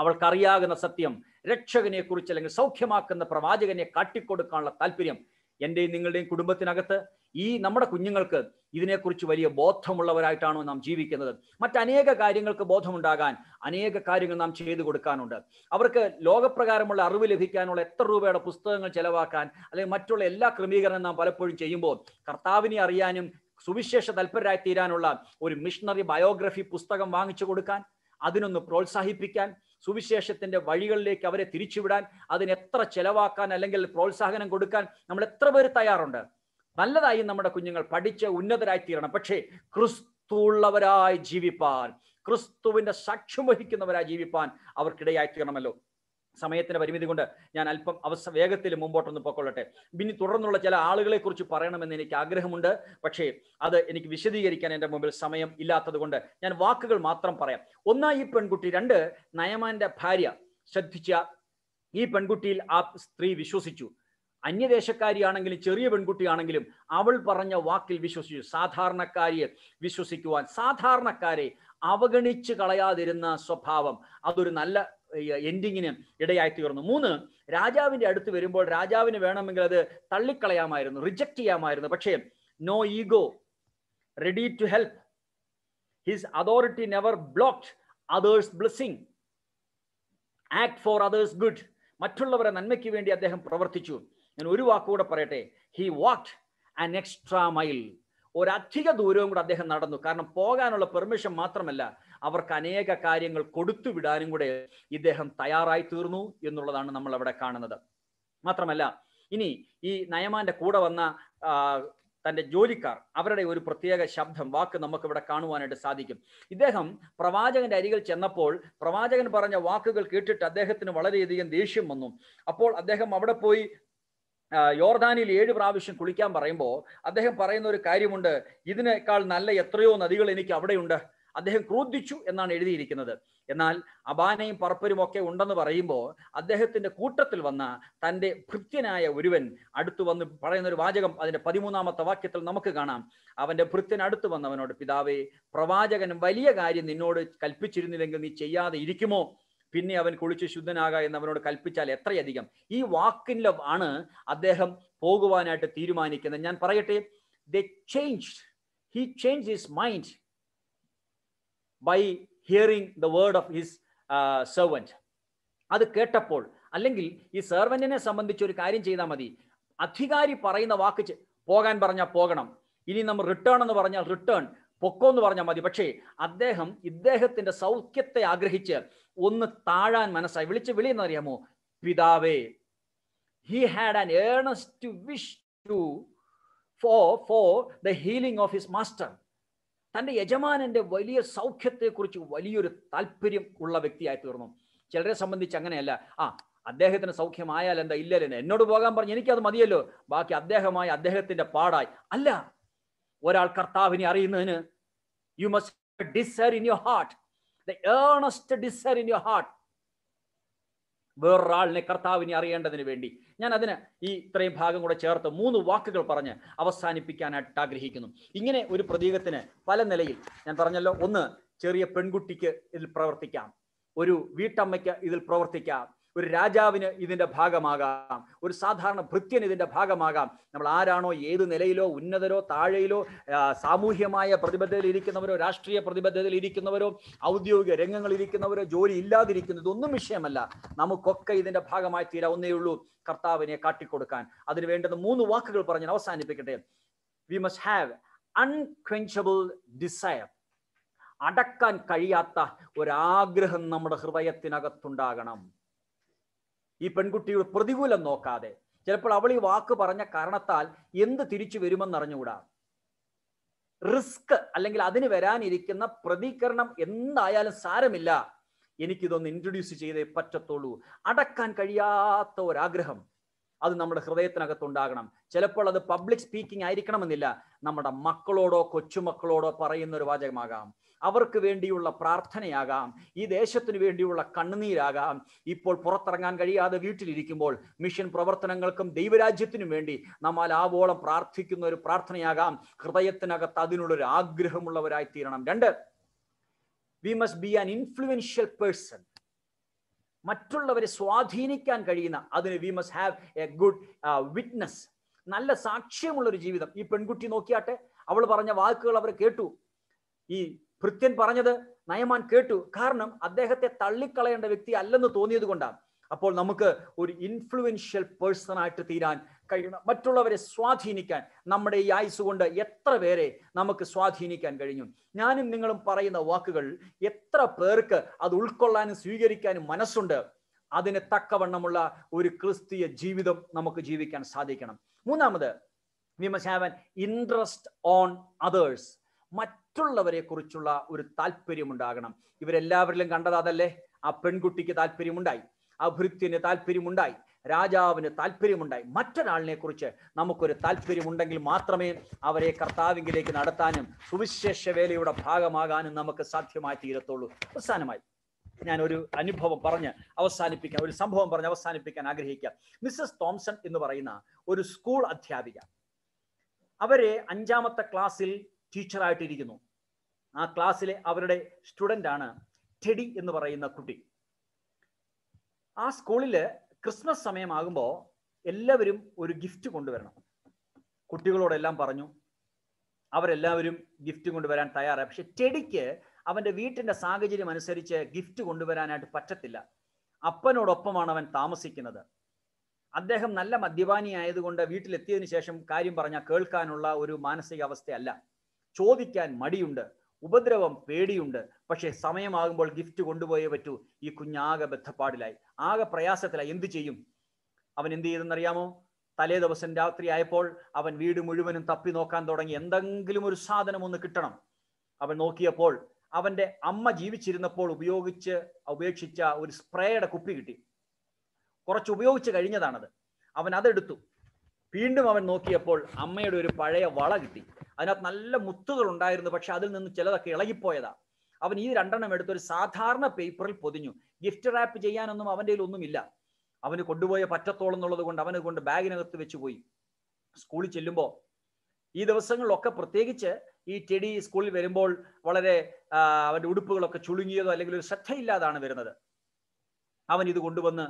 അവൾക്കറിയാകുന്ന സത്യം രക്ഷകനെ കുറിച്ച് അല്ലെങ്കിൽ സൗഖ്യമാക്കുന്ന പ്രവാചകനെ കാട്ടിക്കൊടുക്കാനുള്ള താല്പര്യം എൻ്റെയും നിങ്ങളുടെയും കുടുംബത്തിനകത്ത് ഈ നമ്മുടെ കുഞ്ഞുങ്ങൾക്ക് ഇതിനെക്കുറിച്ച് വലിയ ബോധമുള്ളവരായിട്ടാണോ നാം ജീവിക്കുന്നത് മറ്റനേക കാര്യങ്ങൾക്ക് ബോധമുണ്ടാകാൻ അനേക കാര്യങ്ങൾ നാം ചെയ്തു കൊടുക്കാനുണ്ട് അവർക്ക് ലോകപ്രകാരമുള്ള അറിവ് ലഭിക്കാനുള്ള എത്ര രൂപയുടെ പുസ്തകങ്ങൾ ചെലവാക്കാൻ അല്ലെങ്കിൽ മറ്റുള്ള എല്ലാ ക്രമീകരണം നാം പലപ്പോഴും ചെയ്യുമ്പോൾ കർത്താവിനെ അറിയാനും സുവിശേഷ തൽപരരായി തീരാനുള്ള ഒരു മിഷണറി ബയോഗ്രഫി പുസ്തകം വാങ്ങിച്ചു കൊടുക്കാൻ അതിനൊന്ന് പ്രോത്സാഹിപ്പിക്കാൻ സുവിശേഷത്തിന്റെ വഴികളിലേക്ക് അവരെ തിരിച്ചുവിടാൻ അതിനെത്ര ചെലവാക്കാൻ അല്ലെങ്കിൽ പ്രോത്സാഹനം കൊടുക്കാൻ നമ്മൾ എത്ര പേര് തയ്യാറുണ്ട് നല്ലതായി നമ്മുടെ കുഞ്ഞുങ്ങൾ പഠിച്ച് ഉന്നതരായി തീരണം പക്ഷേ ഉള്ളവരായി ജീവിപ്പാൻ ക്രിസ്തുവിന്റെ സാക്ഷ്യം വഹിക്കുന്നവരായി ജീവിപ്പാൻ അവർക്കിടയായി തീരണമല്ലോ സമയത്തിന്റെ പരിമിതി കൊണ്ട് ഞാൻ അല്പം അവസ്ഥ വേഗത്തിൽ മുമ്പോട്ടൊന്ന് പൊക്കൊള്ളട്ടെ പിന്നെ തുടർന്നുള്ള ചില ആളുകളെ കുറിച്ച് പറയണമെന്ന് എനിക്ക് ആഗ്രഹമുണ്ട് പക്ഷേ അത് എനിക്ക് വിശദീകരിക്കാൻ എൻ്റെ മുമ്പിൽ സമയം ഇല്ലാത്തത് ഞാൻ വാക്കുകൾ മാത്രം പറയാം ഒന്നായി ഈ പെൺകുട്ടി രണ്ട് നയമാന്റെ ഭാര്യ ശ്രദ്ധിച്ച ഈ പെൺകുട്ടിയിൽ ആ സ്ത്രീ വിശ്വസിച്ചു അന്യദേശക്കാരിയാണെങ്കിലും ചെറിയ പെൺകുട്ടിയാണെങ്കിലും അവൾ പറഞ്ഞ വാക്കിൽ വിശ്വസിച്ചു സാധാരണക്കാരിയെ വിശ്വസിക്കുവാൻ സാധാരണക്കാരെ അവഗണിച്ച് കളയാതിരുന്ന സ്വഭാവം അതൊരു നല്ല എൻഡിങ്ങിന് ഇടയായി തീർന്നു മൂന്ന് രാജാവിന്റെ അടുത്ത് വരുമ്പോൾ രാജാവിന് വേണമെങ്കിൽ അത് തള്ളിക്കളയാമായിരുന്നു റിജക്റ്റ് ചെയ്യാമായിരുന്നു പക്ഷേ no ego ready to help his authority never block others blessing act for others good മറ്റുള്ളവരെ നന്മയ്ക്ക് വേണ്ടി അദ്ദേഹം പ്രവർത്തിച്ചു ഞാൻ ഒരു വാക്കുകൂടെ പറയട്ടെ he walked an extra mile ഒരധിക ദൂരവും കൂടെ അദ്ദേഹം നടന്നു കാരണം പോകാനുള്ള പെർമിഷൻ മാത്രമല്ല അവർക്ക് അനേക കാര്യങ്ങൾ കൊടുത്തു വിടാനും കൂടെ ഇദ്ദേഹം തയ്യാറായി തീർന്നു എന്നുള്ളതാണ് നമ്മൾ അവിടെ കാണുന്നത് മാത്രമല്ല ഇനി ഈ നയമാന്റെ കൂടെ വന്ന തന്റെ ജോലിക്കാർ അവരുടെ ഒരു പ്രത്യേക ശബ്ദം വാക്ക് നമുക്ക് ഇവിടെ കാണുവാനായിട്ട് സാധിക്കും ഇദ്ദേഹം പ്രവാചകന്റെ അരികിൽ ചെന്നപ്പോൾ പ്രവാചകൻ പറഞ്ഞ വാക്കുകൾ കേട്ടിട്ട് അദ്ദേഹത്തിന് വളരെയധികം ദേഷ്യം വന്നു അപ്പോൾ അദ്ദേഹം അവിടെ പോയി യോർദാനിൽ ഏഴ് പ്രാവശ്യം കുളിക്കാൻ പറയുമ്പോൾ അദ്ദേഹം പറയുന്ന ഒരു കാര്യമുണ്ട് ഇതിനേക്കാൾ നല്ല എത്രയോ നദികൾ എനിക്ക് അവിടെയുണ്ട് അദ്ദേഹം ക്രോധിച്ചു എന്നാണ് എഴുതിയിരിക്കുന്നത് എന്നാൽ അബാനയും പറപ്പരും ഒക്കെ ഉണ്ടെന്ന് പറയുമ്പോൾ അദ്ദേഹത്തിന്റെ കൂട്ടത്തിൽ വന്ന തൻ്റെ ഭൃത്യനായ ഒരുവൻ അടുത്തു വന്ന് പറയുന്ന ഒരു വാചകം അതിന്റെ പതിമൂന്നാമത്തെ വാക്യത്തിൽ നമുക്ക് കാണാം അവന്റെ ഭൃത്യൻ അടുത്തു വന്നവനോട് പിതാവേ പ്രവാചകൻ വലിയ കാര്യം നിന്നോട് കൽപ്പിച്ചിരുന്നില്ലെങ്കിൽ നീ ചെയ്യാതെ ഇരിക്കുമോ പിന്നെ അവൻ കുളിച്ച് ശുദ്ധനാകാ എന്നവനോട് കൽപ്പിച്ചാൽ എത്രയധികം ഈ വാക്കിൻ്റെ ആണ് അദ്ദേഹം പോകുവാനായിട്ട് തീരുമാനിക്കുന്നത് ഞാൻ പറയട്ടെ the change he change his mind by hearing the word of his servant അത് കേട്ടപ്പോൾ അല്ലെങ്കിൽ ഈ സെർവൻറ്റിനെ സംബന്ധിച്ച് ഒരു കാര്യം ചെയ്താൽ മതി അധികാരി പറയുന്ന വാക്ക് പോകാൻ പറഞ്ഞാൽ പോകണം ഇനി നമ്മൾ റിട്ടേൺ എന്ന് പറഞ്ഞാൽ റിട്ടേൺ പൊക്കോ എന്ന് പറഞ്ഞാൽ മതി പക്ഷേ അദ്ദേഹം ഇദ്ദേഹത്തിന്റെ സൗഖ്യത്തെ ആഗ്രഹിച്ച് ഒന്ന് താഴാൻ മനസ്സായി വിളിച്ച് വിളി എന്നറിയാമോ പിതാവേ he had an earnest wish to for for the healing of his master തൻ്റെ യജമാനൻ്റെ വലിയ സൗഖ്യത്തെക്കുറിച്ച് വലിയൊരു താല്പര്യം ഉള്ള വ്യക്തിയായി തീർന്നു ചിലരെ സംബന്ധിച്ച് അങ്ങനെയല്ല ആ അദ്ദേഹത്തിന് സൗഖ്യമായാൽ എന്താ ഇല്ലല്ലോ എന്നോട് പോകാൻ പറഞ്ഞു എനിക്കത് മതിയല്ലോ ബാക്കി അദ്ദേഹമായി അദ്ദേഹത്തിൻ്റെ പാടായി അല്ല ഒരാൾ കർത്താവിനെ അറിയുന്നതിന് you must desire in your heart the earnest in your heart വേറൊരാളിനെ കർത്താവിനെ അറിയേണ്ടതിന് വേണ്ടി ഞാൻ അതിന് ഈ ഇത്രയും ഭാഗം കൂടെ ചേർത്ത് മൂന്ന് വാക്കുകൾ പറഞ്ഞ് അവസാനിപ്പിക്കാനായിട്ട് ആഗ്രഹിക്കുന്നു ഇങ്ങനെ ഒരു പ്രതീകത്തിന് പല നിലയിൽ ഞാൻ പറഞ്ഞല്ലോ ഒന്ന് ചെറിയ പെൺകുട്ടിക്ക് ഇതിൽ പ്രവർത്തിക്കാം ഒരു വീട്ടമ്മയ്ക്ക് ഇതിൽ പ്രവർത്തിക്കാം ഒരു രാജാവിന് ഇതിന്റെ ഭാഗമാകാം ഒരു സാധാരണ ഭൃത്യന് ഇതിന്റെ ഭാഗമാകാം നമ്മൾ ആരാണോ ഏത് നിലയിലോ ഉന്നതരോ താഴെയിലോ സാമൂഹ്യമായ പ്രതിബദ്ധതയിൽ ഇരിക്കുന്നവരോ രാഷ്ട്രീയ പ്രതിബദ്ധതയിൽ ഇരിക്കുന്നവരോ ഔദ്യോഗിക രംഗങ്ങളിൽ ഇരിക്കുന്നവരോ ജോലി ഇല്ലാതിരിക്കുന്നു ഇതൊന്നും വിഷയമല്ല നമുക്കൊക്കെ ഇതിന്റെ ഭാഗമായി തീരാവുന്നേ ഉള്ളൂ കർത്താവിനെ കാട്ടിക്കൊടുക്കാൻ അതിന് വേണ്ടുന്ന മൂന്ന് വാക്കുകൾ പറഞ്ഞ് അവസാനിപ്പിക്കട്ടെ we must have unquenchable desire അടക്കാൻ കഴിയാത്ത ഒരാഗ്രഹം നമ്മുടെ ഹൃദയത്തിനകത്തുണ്ടാകണം ഈ പെൺകുട്ടിയുടെ പ്രതികൂലം നോക്കാതെ ചിലപ്പോൾ അവൾ ഈ വാക്ക് പറഞ്ഞ കാരണത്താൽ എന്ത് തിരിച്ചു വരുമെന്നറിഞ്ഞുകൂടാ റിസ്ക് അല്ലെങ്കിൽ അതിന് വരാനിരിക്കുന്ന പ്രതികരണം എന്തായാലും സാരമില്ല എനിക്കിതൊന്ന് ഇൻട്രൊഡ്യൂസ് ചെയ്തേ പറ്റത്തുള്ളൂ അടക്കാൻ കഴിയാത്ത ഒരാഗ്രഹം അത് നമ്മുടെ ഹൃദയത്തിനകത്തുണ്ടാകണം ചിലപ്പോൾ അത് പബ്ലിക് സ്പീക്കിംഗ് ആയിരിക്കണമെന്നില്ല നമ്മുടെ മക്കളോടോ കൊച്ചുമക്കളോടോ പറയുന്ന ഒരു വാചകമാകാം അവർക്ക് വേണ്ടിയുള്ള പ്രാർത്ഥനയാകാം ഈ ദേശത്തിന് വേണ്ടിയുള്ള കണ്ണുനീരാകാം ഇപ്പോൾ പുറത്തിറങ്ങാൻ കഴിയാതെ വീട്ടിലിരിക്കുമ്പോൾ മിഷൻ പ്രവർത്തനങ്ങൾക്കും ദൈവരാജ്യത്തിനും വേണ്ടി നമ്മൾ ആവോളം പ്രാർത്ഥിക്കുന്ന ഒരു പ്രാർത്ഥനയാകാം ഹൃദയത്തിനകത്ത് അതിനുള്ളൊരു ആഗ്രഹമുള്ളവരായി തീരണം രണ്ട് we must be an influential person മറ്റുള്ളവരെ സ്വാധീനിക്കാൻ കഴിയുന്ന അതിന് we must have a good witness നല്ല സാക്ഷ്യമുള്ള ഒരു ജീവിതം ഈ പെൺകുട്ടി നോക്കിയാട്ടെ അവൾ പറഞ്ഞ വാക്കുകൾ അവർ കേട്ടു ഈ ഭൃത്യൻ പറഞ്ഞത് നയമാൻ കേട്ടു കാരണം അദ്ദേഹത്തെ തള്ളിക്കളയേണ്ട വ്യക്തി അല്ലെന്ന് തോന്നിയത് കൊണ്ടാണ് അപ്പോൾ നമുക്ക് ഒരു ഇൻഫ്ലുവൻഷ്യൽ പേഴ്സൺ ആയിട്ട് തീരാൻ കഴിയണം മറ്റുള്ളവരെ സ്വാധീനിക്കാൻ നമ്മുടെ ഈ ആയുസ് കൊണ്ട് എത്ര പേരെ നമുക്ക് സ്വാധീനിക്കാൻ കഴിഞ്ഞു ഞാനും നിങ്ങളും പറയുന്ന വാക്കുകൾ എത്ര പേർക്ക് അത് ഉൾക്കൊള്ളാനും സ്വീകരിക്കാനും മനസ്സുണ്ട് അതിന് തക്കവണ്ണമുള്ള ഒരു ക്രിസ്തീയ ജീവിതം നമുക്ക് ജീവിക്കാൻ സാധിക്കണം മൂന്നാമത് we must have an interest on others മറ്റ് മറ്റുള്ളവരെ കുറിച്ചുള്ള ഒരു താല്പര്യമുണ്ടാകണം ഇവരെല്ലാവരിലും കണ്ടത് അതല്ലേ ആ പെൺകുട്ടിക്ക് താല്പര്യമുണ്ടായി ആ ഭൃത്യന് താല്പര്യമുണ്ടായി രാജാവിന് താല്പര്യമുണ്ടായി മറ്റൊരാളിനെ കുറിച്ച് നമുക്കൊരു താല്പര്യമുണ്ടെങ്കിൽ മാത്രമേ അവരെ കർത്താവിംഗിലേക്ക് നടത്താനും സുവിശേഷ വേലയുടെ ഭാഗമാകാനും നമുക്ക് സാധ്യമായി തീരത്തുള്ളൂ അവസാനമായി ഞാൻ ഒരു അനുഭവം പറഞ്ഞ് അവസാനിപ്പിക്കാൻ ഒരു സംഭവം പറഞ്ഞ് അവസാനിപ്പിക്കാൻ ആഗ്രഹിക്കാം മിസ്സസ് തോംസൺ എന്ന് പറയുന്ന ഒരു സ്കൂൾ അധ്യാപിക അവരെ അഞ്ചാമത്തെ ക്ലാസ്സിൽ ടീച്ചറായിട്ടിരിക്കുന്നു ആ ക്ലാസ്സിലെ അവരുടെ സ്റ്റുഡൻ്റ് ആണ് ടെഡി എന്ന് പറയുന്ന കുട്ടി ആ സ്കൂളിൽ ക്രിസ്മസ് സമയമാകുമ്പോൾ എല്ലാവരും ഒരു ഗിഫ്റ്റ് കൊണ്ടുവരണം കുട്ടികളോടെല്ലാം പറഞ്ഞു അവരെല്ലാവരും ഗിഫ്റ്റ് കൊണ്ടുവരാൻ തയ്യാറായി പക്ഷെ ടെഡിക്ക് അവൻ്റെ വീട്ടിൻ്റെ സാഹചര്യം അനുസരിച്ച് ഗിഫ്റ്റ് കൊണ്ടുവരാനായിട്ട് പറ്റത്തില്ല അപ്പനോടൊപ്പമാണ് അവൻ താമസിക്കുന്നത് അദ്ദേഹം നല്ല ആയതുകൊണ്ട് വീട്ടിലെത്തിയതിനു ശേഷം കാര്യം പറഞ്ഞാൽ കേൾക്കാനുള്ള ഒരു മാനസികാവസ്ഥയല്ല ചോദിക്കാൻ മടിയുണ്ട് ഉപദ്രവം പേടിയുണ്ട് പക്ഷേ സമയമാകുമ്പോൾ ഗിഫ്റ്റ് കൊണ്ടുപോയേ പറ്റൂ ഈ കുഞ്ഞാകെ ബന്ധപ്പാടിലായി ആകെ പ്രയാസത്തിലായി എന്തു ചെയ്യും അവൻ എന്ത് ചെയ്തെന്നറിയാമോ തലേ ദിവസം രാത്രി ആയപ്പോൾ അവൻ വീട് മുഴുവനും തപ്പി നോക്കാൻ തുടങ്ങി എന്തെങ്കിലും ഒരു സാധനം ഒന്ന് കിട്ടണം അവൻ നോക്കിയപ്പോൾ അവന്റെ അമ്മ ജീവിച്ചിരുന്നപ്പോൾ ഉപയോഗിച്ച് ഉപേക്ഷിച്ച ഒരു സ്പ്രേയുടെ കുപ്പി കിട്ടി കുറച്ച് ഉപയോഗിച്ച് കഴിഞ്ഞതാണത് അവൻ അതെടുത്തു വീണ്ടും അവൻ നോക്കിയപ്പോൾ അമ്മയുടെ ഒരു പഴയ വള കിട്ടി അതിനകത്ത് നല്ല മുത്തുകൾ ഉണ്ടായിരുന്നു പക്ഷെ അതിൽ നിന്ന് ചിലതൊക്കെ ഇളകിപ്പോയതാ അവൻ ഈ രണ്ടെണ്ണം എടുത്ത് ഒരു സാധാരണ പേപ്പറിൽ പൊതിഞ്ഞു ഗിഫ്റ്റ് റാപ്പ് ചെയ്യാനൊന്നും അവൻ്റെ കയ്യിൽ ഒന്നുമില്ല അവന് കൊണ്ടുപോയ പറ്റത്തോളം എന്നുള്ളത് കൊണ്ട് അവനെ കൊണ്ട് ബാഗിനകത്ത് വെച്ച് പോയി സ്കൂളിൽ ചെല്ലുമ്പോൾ ഈ ദിവസങ്ങളിലൊക്കെ പ്രത്യേകിച്ച് ഈ ചെടി സ്കൂളിൽ വരുമ്പോൾ വളരെ അവൻ്റെ ഉടുപ്പുകളൊക്കെ ചുളുങ്ങിയതോ അല്ലെങ്കിൽ ഒരു ശ്രദ്ധയില്ലാതാണ് വരുന്നത് അവൻ ഇത് കൊണ്ടുവന്ന്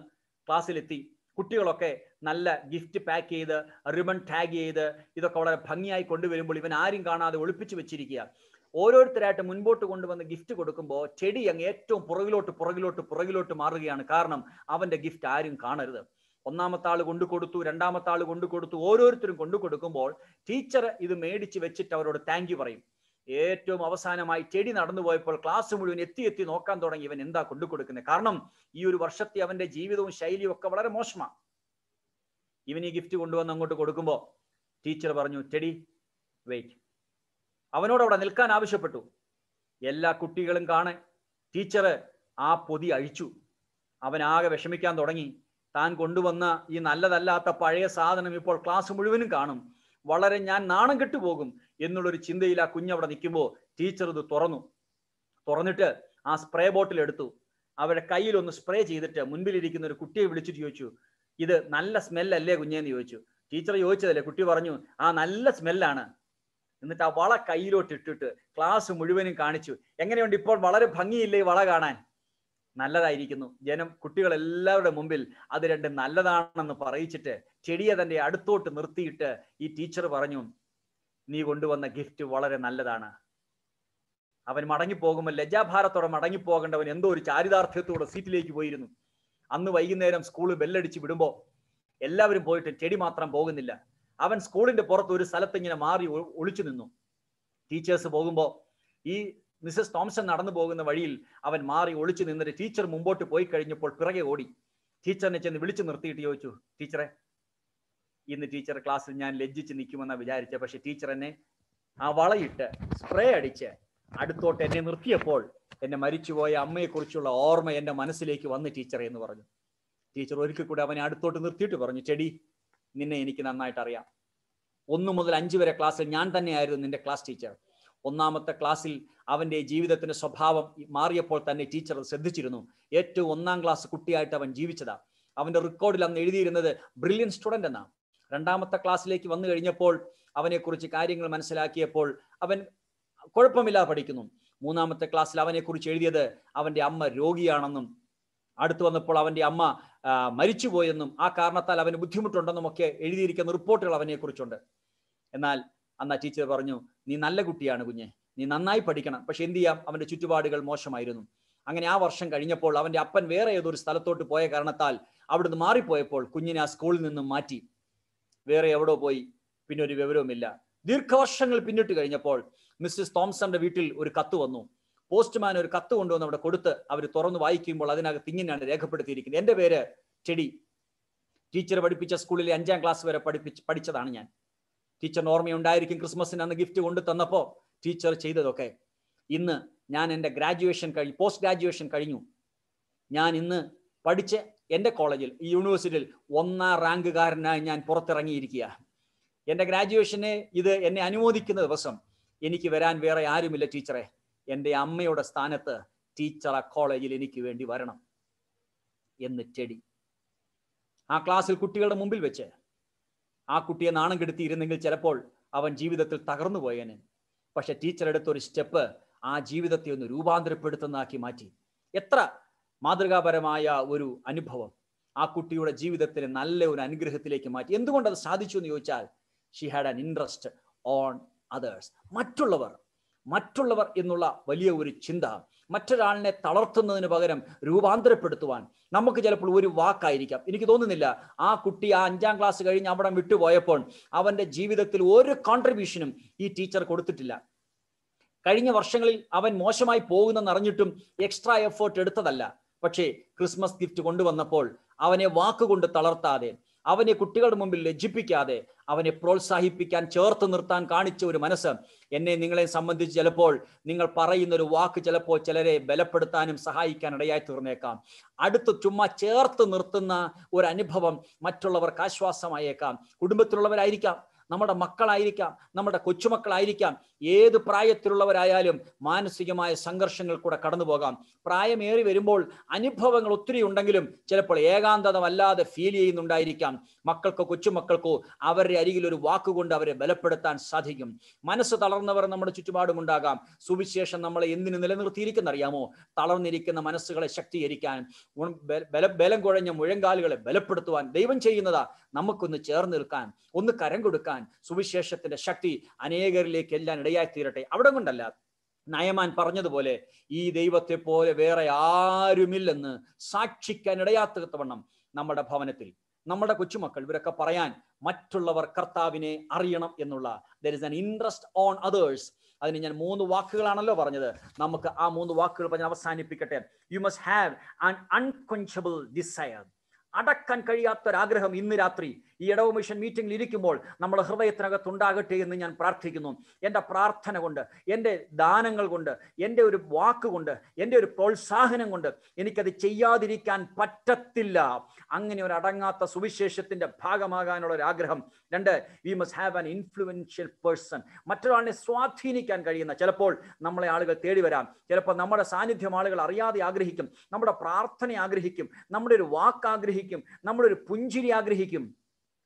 ക്ലാസ്സിലെത്തി കുട്ടികളൊക്കെ നല്ല ഗിഫ്റ്റ് പാക്ക് ചെയ്ത് റിബൺ ടാഗ് ചെയ്ത് ഇതൊക്കെ വളരെ ഭംഗിയായി കൊണ്ടുവരുമ്പോൾ ഇവൻ ആരും കാണാതെ ഒളിപ്പിച്ച് വെച്ചിരിക്കുക ഓരോരുത്തരായിട്ട് മുൻപോട്ട് കൊണ്ടുവന്ന് ഗിഫ്റ്റ് കൊടുക്കുമ്പോൾ ചെടി അങ്ങ് ഏറ്റവും പുറകിലോട്ട് പുറകിലോട്ട് പുറകിലോട്ട് മാറുകയാണ് കാരണം അവന്റെ ഗിഫ്റ്റ് ആരും കാണരുത് ഒന്നാമത്തെ ആൾ കൊണ്ടു കൊടുത്തു രണ്ടാമത്തെ ആൾ കൊണ്ടു കൊടുത്തു ഓരോരുത്തരും കൊണ്ടു കൊടുക്കുമ്പോൾ ടീച്ചർ ഇത് മേടിച്ച് വെച്ചിട്ട് അവരോട് താങ്ക് യു പറയും ഏറ്റവും അവസാനമായി ചെടി നടന്നു പോയപ്പോൾ ക്ലാസ് മുഴുവൻ എത്തി എത്തി നോക്കാൻ തുടങ്ങി ഇവൻ എന്താ കൊണ്ടു കൊടുക്കുന്നത് കാരണം ഈ ഒരു വർഷത്തെ അവന്റെ ജീവിതവും ശൈലിയും ഒക്കെ വളരെ മോശമാണ് ഇവൻ ഈ ഗിഫ്റ്റ് കൊണ്ടുവന്ന് അങ്ങോട്ട് കൊടുക്കുമ്പോൾ ടീച്ചർ പറഞ്ഞു ചെടി വെയിറ്റ് അവനോട് അവിടെ നിൽക്കാൻ ആവശ്യപ്പെട്ടു എല്ലാ കുട്ടികളും കാണെ ടീച്ചർ ആ പൊതി അഴിച്ചു അവൻ ആകെ വിഷമിക്കാൻ തുടങ്ങി താൻ കൊണ്ടുവന്ന ഈ നല്ലതല്ലാത്ത പഴയ സാധനം ഇപ്പോൾ ക്ലാസ് മുഴുവനും കാണും വളരെ ഞാൻ നാണം കെട്ടുപോകും എന്നുള്ളൊരു ചിന്തയിൽ ആ കുഞ്ഞവിടെ നിൽക്കുമ്പോൾ ടീച്ചർ ഇത് തുറന്നു തുറന്നിട്ട് ആ സ്പ്രേ ബോട്ടിൽ എടുത്തു അവരുടെ കയ്യിൽ ഒന്ന് സ്പ്രേ ചെയ്തിട്ട് മുൻപിലിരിക്കുന്ന ഒരു കുട്ടിയെ വിളിച്ചിട്ട് ചോദിച്ചു ഇത് നല്ല സ്മെല്ലല്ലേ കുഞ്ഞേന്ന് ചോദിച്ചു ടീച്ചർ ചോദിച്ചതല്ലേ കുട്ടി പറഞ്ഞു ആ നല്ല സ്മെല്ലാണ് എന്നിട്ട് ആ വള കയ്യിലോട്ട് ഇട്ടിട്ട് ക്ലാസ് മുഴുവനും കാണിച്ചു എങ്ങനെയുണ്ട് ഇപ്പോൾ വളരെ ഭംഗിയില്ലേ വള കാണാൻ നല്ലതായിരിക്കുന്നു ജനം കുട്ടികളെല്ലാവരുടെ മുമ്പിൽ അത് രണ്ട് നല്ലതാണെന്ന് പറയിച്ചിട്ട് ചെടിയെ തന്റെ അടുത്തോട്ട് നിർത്തിയിട്ട് ഈ ടീച്ചർ പറഞ്ഞു നീ കൊണ്ടുവന്ന ഗിഫ്റ്റ് വളരെ നല്ലതാണ് അവൻ മടങ്ങി പോകുമ്പോൾ ലജ്ജാഭാരത്തോടെ പോകേണ്ടവൻ എന്തോ ഒരു ചാരിതാർത്ഥ്യത്തോടെ സീറ്റിലേക്ക് പോയിരുന്നു അന്ന് വൈകുന്നേരം സ്കൂൾ ബെല്ലടിച്ച് വിടുമ്പോൾ എല്ലാവരും പോയിട്ട് ചെടി മാത്രം പോകുന്നില്ല അവൻ സ്കൂളിന്റെ പുറത്ത് ഒരു സ്ഥലത്ത് ഇങ്ങനെ മാറി ഒളിച്ചു നിന്നു ടീച്ചേഴ്സ് പോകുമ്പോൾ ഈ മിസ്സസ് തോംസൺ നടന്നു പോകുന്ന വഴിയിൽ അവൻ മാറി ഒളിച്ചു നിന്നിട്ട് ടീച്ചർ മുമ്പോട്ട് പോയി കഴിഞ്ഞപ്പോൾ പിറകെ ഓടി ടീച്ചറിനെ ചെന്ന് വിളിച്ചു നിർത്തിയിട്ട് ചോദിച്ചു ടീച്ചറെ ഇന്ന് ടീച്ചർ ക്ലാസ്സിൽ ഞാൻ ലജ്ജിച്ച് നിൽക്കുമെന്നാണ് വിചാരിച്ചത് പക്ഷെ ടീച്ചർ എന്നെ ആ വളയിട്ട് സ്പ്രേ അടിച്ച് അടുത്തോട്ട് എന്നെ നിർത്തിയപ്പോൾ എന്നെ മരിച്ചുപോയ അമ്മയെക്കുറിച്ചുള്ള ഓർമ്മ എൻ്റെ മനസ്സിലേക്ക് വന്ന് ടീച്ചർ എന്ന് പറഞ്ഞു ടീച്ചർ ഒരിക്കൽ കൂടി അവനെ അടുത്തോട്ട് നിർത്തിയിട്ട് പറഞ്ഞു ചെടി നിന്നെ എനിക്ക് നന്നായിട്ട് അറിയാം ഒന്നു മുതൽ അഞ്ചു വരെ ക്ലാസ്സിൽ ഞാൻ തന്നെയായിരുന്നു നിന്റെ ക്ലാസ് ടീച്ചർ ഒന്നാമത്തെ ക്ലാസ്സിൽ അവൻ്റെ ജീവിതത്തിൻ്റെ സ്വഭാവം മാറിയപ്പോൾ തന്നെ ടീച്ചർ ശ്രദ്ധിച്ചിരുന്നു ഏറ്റവും ഒന്നാം ക്ലാസ് കുട്ടിയായിട്ട് അവൻ ജീവിച്ചതാ അവൻ്റെ റെക്കോർഡിൽ അന്ന് എഴുതിയിരുന്നത് ബ്രില്യൻ സ്റ്റുഡൻ്റ് എന്നാണ് രണ്ടാമത്തെ ക്ലാസ്സിലേക്ക് വന്നു കഴിഞ്ഞപ്പോൾ അവനെക്കുറിച്ച് കാര്യങ്ങൾ മനസ്സിലാക്കിയപ്പോൾ അവൻ കുഴപ്പമില്ലാതെ പഠിക്കുന്നു മൂന്നാമത്തെ ക്ലാസ്സിൽ അവനെക്കുറിച്ച് എഴുതിയത് അവൻ്റെ അമ്മ രോഗിയാണെന്നും അടുത്തു വന്നപ്പോൾ അവൻ്റെ അമ്മ മരിച്ചുപോയെന്നും ആ കാരണത്താൽ അവന് ബുദ്ധിമുട്ടുണ്ടെന്നും ഒക്കെ എഴുതിയിരിക്കുന്ന റിപ്പോർട്ടുകൾ അവനെക്കുറിച്ചുണ്ട് എന്നാൽ അന്ന് ആ ടീച്ചർ പറഞ്ഞു നീ നല്ല കുട്ടിയാണ് കുഞ്ഞെ നീ നന്നായി പഠിക്കണം പക്ഷെ എന്ത് ചെയ്യാം അവൻ്റെ ചുറ്റുപാടുകൾ മോശമായിരുന്നു അങ്ങനെ ആ വർഷം കഴിഞ്ഞപ്പോൾ അവൻ്റെ അപ്പൻ വേറെ ഏതൊരു സ്ഥലത്തോട്ട് പോയ കാരണത്താൽ അവിടുന്ന് മാറിപ്പോയപ്പോൾ കുഞ്ഞിനെ ആ സ്കൂളിൽ നിന്നും മാറ്റി വേറെ എവിടെ പോയി പിന്നെ ഒരു വിവരവുമില്ല ദീർഘവർഷങ്ങൾ പിന്നിട്ട് കഴിഞ്ഞപ്പോൾ മിസ്സിസ് തോംസന്റെ വീട്ടിൽ ഒരു കത്ത് വന്നു പോസ്റ്റ്മാൻ ഒരു കത്ത് കൊണ്ടുവന്ന് അവിടെ കൊടുത്ത് അവർ തുറന്ന് വായിക്കുമ്പോൾ അതിനകത്ത് ഇങ്ങനെയാണ് രേഖപ്പെടുത്തിയിരിക്കുന്നത് എൻ്റെ പേര് ചെടി ടീച്ചർ പഠിപ്പിച്ച സ്കൂളിൽ അഞ്ചാം ക്ലാസ് വരെ പഠിപ്പിച്ച് പഠിച്ചതാണ് ഞാൻ ടീച്ചറിന് ഓർമ്മയുണ്ടായിരിക്കും ക്രിസ്മസിന് അന്ന് ഗിഫ്റ്റ് കൊണ്ടു തന്നപ്പോൾ ടീച്ചർ ചെയ്തതൊക്കെ ഇന്ന് ഞാൻ എൻ്റെ ഗ്രാജുവേഷൻ കഴിഞ്ഞു പോസ്റ്റ് ഗ്രാജുവേഷൻ കഴിഞ്ഞു ഞാൻ ഇന്ന് പഠിച്ച് എൻ്റെ കോളേജിൽ ഈ യൂണിവേഴ്സിറ്റിയിൽ ഒന്നാം റാങ്കുകാരനായി ഞാൻ പുറത്തിറങ്ങിയിരിക്കുക എൻ്റെ ഗ്രാജുവേഷന് ഇത് എന്നെ അനുമോദിക്കുന്ന ദിവസം എനിക്ക് വരാൻ വേറെ ആരുമില്ല ടീച്ചറെ എൻ്റെ അമ്മയുടെ സ്ഥാനത്ത് ടീച്ചർ ആ കോളേജിൽ എനിക്ക് വേണ്ടി വരണം എന്ന് ചെടി ആ ക്ലാസ്സിൽ കുട്ടികളുടെ മുമ്പിൽ വെച്ച് ആ കുട്ടിയെ നാണം കെടുത്തിയിരുന്നെങ്കിൽ ചിലപ്പോൾ അവൻ ജീവിതത്തിൽ തകർന്നു പോയേനെ പക്ഷെ ടീച്ചർ ഒരു സ്റ്റെപ്പ് ആ ജീവിതത്തെ ഒന്ന് രൂപാന്തരപ്പെടുത്തുന്നതാക്കി മാറ്റി എത്ര മാതൃകാപരമായ ഒരു അനുഭവം ആ കുട്ടിയുടെ ജീവിതത്തിന് നല്ല ഒരു അനുഗ്രഹത്തിലേക്ക് മാറ്റി എന്തുകൊണ്ട് അത് സാധിച്ചു എന്ന് ചോദിച്ചാൽ she had an interest on others മറ്റുള്ളവർ മറ്റുള്ളവർ എന്നുള്ള വലിയ ഒരു ചിന്ത മറ്റൊരാളിനെ തളർത്തുന്നതിന് പകരം രൂപാന്തരപ്പെടുത്തുവാൻ നമുക്ക് ചിലപ്പോൾ ഒരു വാക്കായിരിക്കാം എനിക്ക് തോന്നുന്നില്ല ആ കുട്ടി ആ അഞ്ചാം ക്ലാസ് കഴിഞ്ഞ് അവിടെ വിട്ടുപോയപ്പോൾ അവൻ്റെ ജീവിതത്തിൽ ഒരു കോൺട്രിബ്യൂഷനും ഈ ടീച്ചർ കൊടുത്തിട്ടില്ല കഴിഞ്ഞ വർഷങ്ങളിൽ അവൻ മോശമായി പോകുന്നെന്നറിഞ്ഞിട്ടും എക്സ്ട്രാ എഫേർട്ട് എടുത്തതല്ല പക്ഷേ ക്രിസ്മസ് ഗിഫ്റ്റ് കൊണ്ടുവന്നപ്പോൾ അവനെ വാക്കുകൊണ്ട് തളർത്താതെ അവനെ കുട്ടികളുടെ മുമ്പിൽ ലജ്ജിപ്പിക്കാതെ അവനെ പ്രോത്സാഹിപ്പിക്കാൻ ചേർത്ത് നിർത്താൻ കാണിച്ച ഒരു മനസ്സ് എന്നെ നിങ്ങളെ സംബന്ധിച്ച് ചിലപ്പോൾ നിങ്ങൾ പറയുന്ന ഒരു വാക്ക് ചിലപ്പോൾ ചിലരെ ബലപ്പെടുത്താനും സഹായിക്കാൻ ഇടയായി തീർന്നേക്കാം അടുത്ത് ചുമ്മാ ചേർത്ത് നിർത്തുന്ന ഒരു അനുഭവം മറ്റുള്ളവർക്ക് ആശ്വാസമായേക്കാം കുടുംബത്തിലുള്ളവരായിരിക്കാം നമ്മുടെ മക്കളായിരിക്കാം നമ്മുടെ കൊച്ചുമക്കളായിരിക്കാം ഏത് പ്രായത്തിലുള്ളവരായാലും മാനസികമായ സംഘർഷങ്ങൾ കൂടെ കടന്നു പോകാം പ്രായമേറി വരുമ്പോൾ അനുഭവങ്ങൾ ഒത്തിരി ഉണ്ടെങ്കിലും ചിലപ്പോൾ ഏകാന്തത വല്ലാതെ ഫീൽ ചെയ്യുന്നുണ്ടായിരിക്കാം മക്കൾക്കോ കൊച്ചുമക്കൾക്കോ അവരുടെ അരികിൽ ഒരു വാക്കുകൊണ്ട് അവരെ ബലപ്പെടുത്താൻ സാധിക്കും മനസ്സ് തളർന്നവർ നമ്മുടെ ചുറ്റുപാടും ഉണ്ടാകാം സുവിശേഷം നമ്മളെ എന്തിനു നിലനിർത്തിയിരിക്കുന്ന അറിയാമോ തളർന്നിരിക്കുന്ന മനസ്സുകളെ ശക്തീകരിക്കാൻ ബലം കുഴഞ്ഞ മുഴങ്കാലുകളെ ബലപ്പെടുത്തുവാൻ ദൈവം ചെയ്യുന്നതാ നമുക്കൊന്ന് ചേർന്ന് നിൽക്കാൻ ഒന്ന് കരം കൊടുക്കാൻ സുവിശേഷത്തിന്റെ ശക്തി അനേകരിലേക്ക് എല്ലാം ഇടയായി തീരട്ടെ അവിടെ കൊണ്ടല്ല നയമാൻ പറഞ്ഞതുപോലെ ഈ ദൈവത്തെ പോലെ വേറെ ആരുമില്ലെന്ന് സാക്ഷിക്കാൻ ഇടയാത്തവണ്ണം നമ്മുടെ ഭവനത്തിൽ നമ്മുടെ കൊച്ചുമക്കൾ ഇവരൊക്കെ പറയാൻ മറ്റുള്ളവർ കർത്താവിനെ അറിയണം എന്നുള്ള there is an interest on others അതിന് ഞാൻ മൂന്ന് വാക്കുകളാണല്ലോ പറഞ്ഞത് നമുക്ക് ആ മൂന്ന് വാക്കുകൾ പറഞ്ഞ് അവസാനിപ്പിക്കട്ടെ you must have an unquenchable desire അടക്കാൻ കഴിയാത്തൊരാഗ്രഹം ഇന്ന് രാത്രി ഈ ഇടവ മിഷൻ മീറ്റിംഗിൽ ഇരിക്കുമ്പോൾ നമ്മൾ ഹൃദയത്തിനകത്ത് ഉണ്ടാകട്ടെ എന്ന് ഞാൻ പ്രാർത്ഥിക്കുന്നു എൻ്റെ പ്രാർത്ഥന കൊണ്ട് എൻ്റെ ദാനങ്ങൾ കൊണ്ട് എൻ്റെ ഒരു വാക്കുകൊണ്ട് എൻ്റെ ഒരു പ്രോത്സാഹനം കൊണ്ട് എനിക്കത് ചെയ്യാതിരിക്കാൻ പറ്റത്തില്ല അങ്ങനെ ഒരു അടങ്ങാത്ത സുവിശേഷത്തിൻ്റെ ഭാഗമാകാനുള്ള ഒരു ആഗ്രഹം രണ്ട് we must have an influential person മറ്റൊരാളിനെ സ്വാധീനിക്കാൻ കഴിയുന്ന ചിലപ്പോൾ നമ്മളെ ആളുകൾ തേടി വരാം ചിലപ്പോൾ നമ്മുടെ സാന്നിധ്യം ആളുകൾ അറിയാതെ ആഗ്രഹിക്കും നമ്മുടെ പ്രാർത്ഥന ആഗ്രഹിക്കും നമ്മുടെ ഒരു വാക്ക് ആഗ്രഹിക്കും ആഗ്രഹിക്കും നമ്മളൊരു പുഞ്ചിരി ആഗ്രഹിക്കും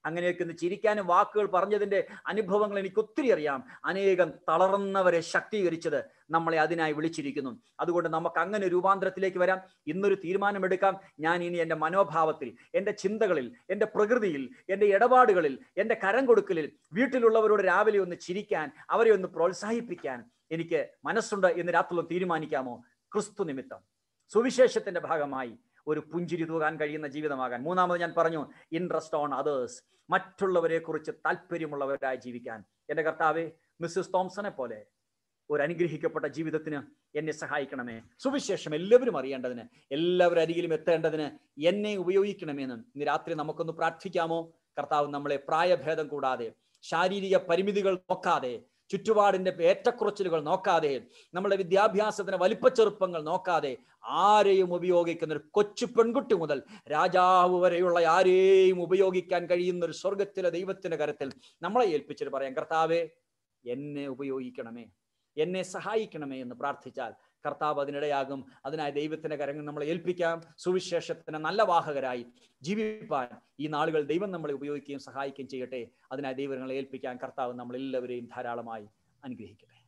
അങ്ങനെയൊക്കെ ഒന്ന് ചിരിക്കാനും വാക്കുകൾ പറഞ്ഞതിൻ്റെ അനുഭവങ്ങൾ എനിക്ക് ഒത്തിരി അറിയാം അനേകം തളർന്നവരെ ശക്തീകരിച്ചത് നമ്മളെ അതിനായി വിളിച്ചിരിക്കുന്നു അതുകൊണ്ട് നമുക്ക് അങ്ങനെ രൂപാന്തരത്തിലേക്ക് വരാം ഇന്നൊരു തീരുമാനമെടുക്കാം ഞാൻ ഇനി എൻ്റെ മനോഭാവത്തിൽ എൻ്റെ ചിന്തകളിൽ എൻ്റെ പ്രകൃതിയിൽ എൻ്റെ ഇടപാടുകളിൽ എൻ്റെ കരം കൊടുക്കലിൽ വീട്ടിലുള്ളവരോട് രാവിലെ ഒന്ന് ചിരിക്കാൻ അവരെ ഒന്ന് പ്രോത്സാഹിപ്പിക്കാൻ എനിക്ക് മനസ്സുണ്ട് എന്ന് രാത്രി തീരുമാനിക്കാമോ ക്രിസ്തു നിമിത്തം സുവിശേഷത്തിൻ്റെ ഭാഗമായി ഒരു പുഞ്ചിരി തൂകാൻ കഴിയുന്ന ജീവിതമാകാൻ മൂന്നാമത് ഞാൻ പറഞ്ഞു ഇൻട്രസ്റ്റ് ഓൺ അതേഴ്സ് മറ്റുള്ളവരെ കുറിച്ച് താല്പര്യമുള്ളവരായി ജീവിക്കാൻ എൻ്റെ കർത്താവ് മിസ്സിസ് തോംസനെ പോലെ ഒരു അനുഗ്രഹിക്കപ്പെട്ട ജീവിതത്തിന് എന്നെ സഹായിക്കണമേ സുവിശേഷം എല്ലാവരും അറിയേണ്ടതിന് എല്ലാവരും അരികിലും എത്തേണ്ടതിന് എന്നെ ഉപയോഗിക്കണമെന്ന് ഇന്ന് രാത്രി നമുക്കൊന്ന് പ്രാർത്ഥിക്കാമോ കർത്താവ് നമ്മളെ പ്രായഭേദം കൂടാതെ ശാരീരിക പരിമിതികൾ നോക്കാതെ ചുറ്റുപാടിൻ്റെ ഏറ്റക്കുറച്ചിലുകൾ നോക്കാതെ നമ്മുടെ വിദ്യാഭ്യാസത്തിന് വലിപ്പച്ചെറുപ്പങ്ങൾ നോക്കാതെ ആരെയും ഉപയോഗിക്കുന്ന ഒരു കൊച്ചു പെൺകുട്ടി മുതൽ രാജാവ് വരെയുള്ള ആരെയും ഉപയോഗിക്കാൻ കഴിയുന്ന ഒരു സ്വർഗത്തിലെ ദൈവത്തിന്റെ കരത്തിൽ നമ്മളെ ഏൽപ്പിച്ചിട്ട് പറയാം കർത്താവേ എന്നെ ഉപയോഗിക്കണമേ എന്നെ സഹായിക്കണമേ എന്ന് പ്രാർത്ഥിച്ചാൽ കർത്താവ് അതിനിടയാകും അതിനായി ദൈവത്തിന്റെ കരങ്ങൾ നമ്മളെ ഏൽപ്പിക്കാം സുവിശേഷത്തിന് നല്ല വാഹകരായി ജീവിപ്പാൻ ഈ നാളുകൾ ദൈവം നമ്മളെ ഉപയോഗിക്കുകയും സഹായിക്കുകയും ചെയ്യട്ടെ അതിനായി ദൈവങ്ങളെ ഏൽപ്പിക്കാൻ കർത്താവ് നമ്മളെല്ലാവരെയും ധാരാളമായി അനുഗ്രഹിക്കട്ടെ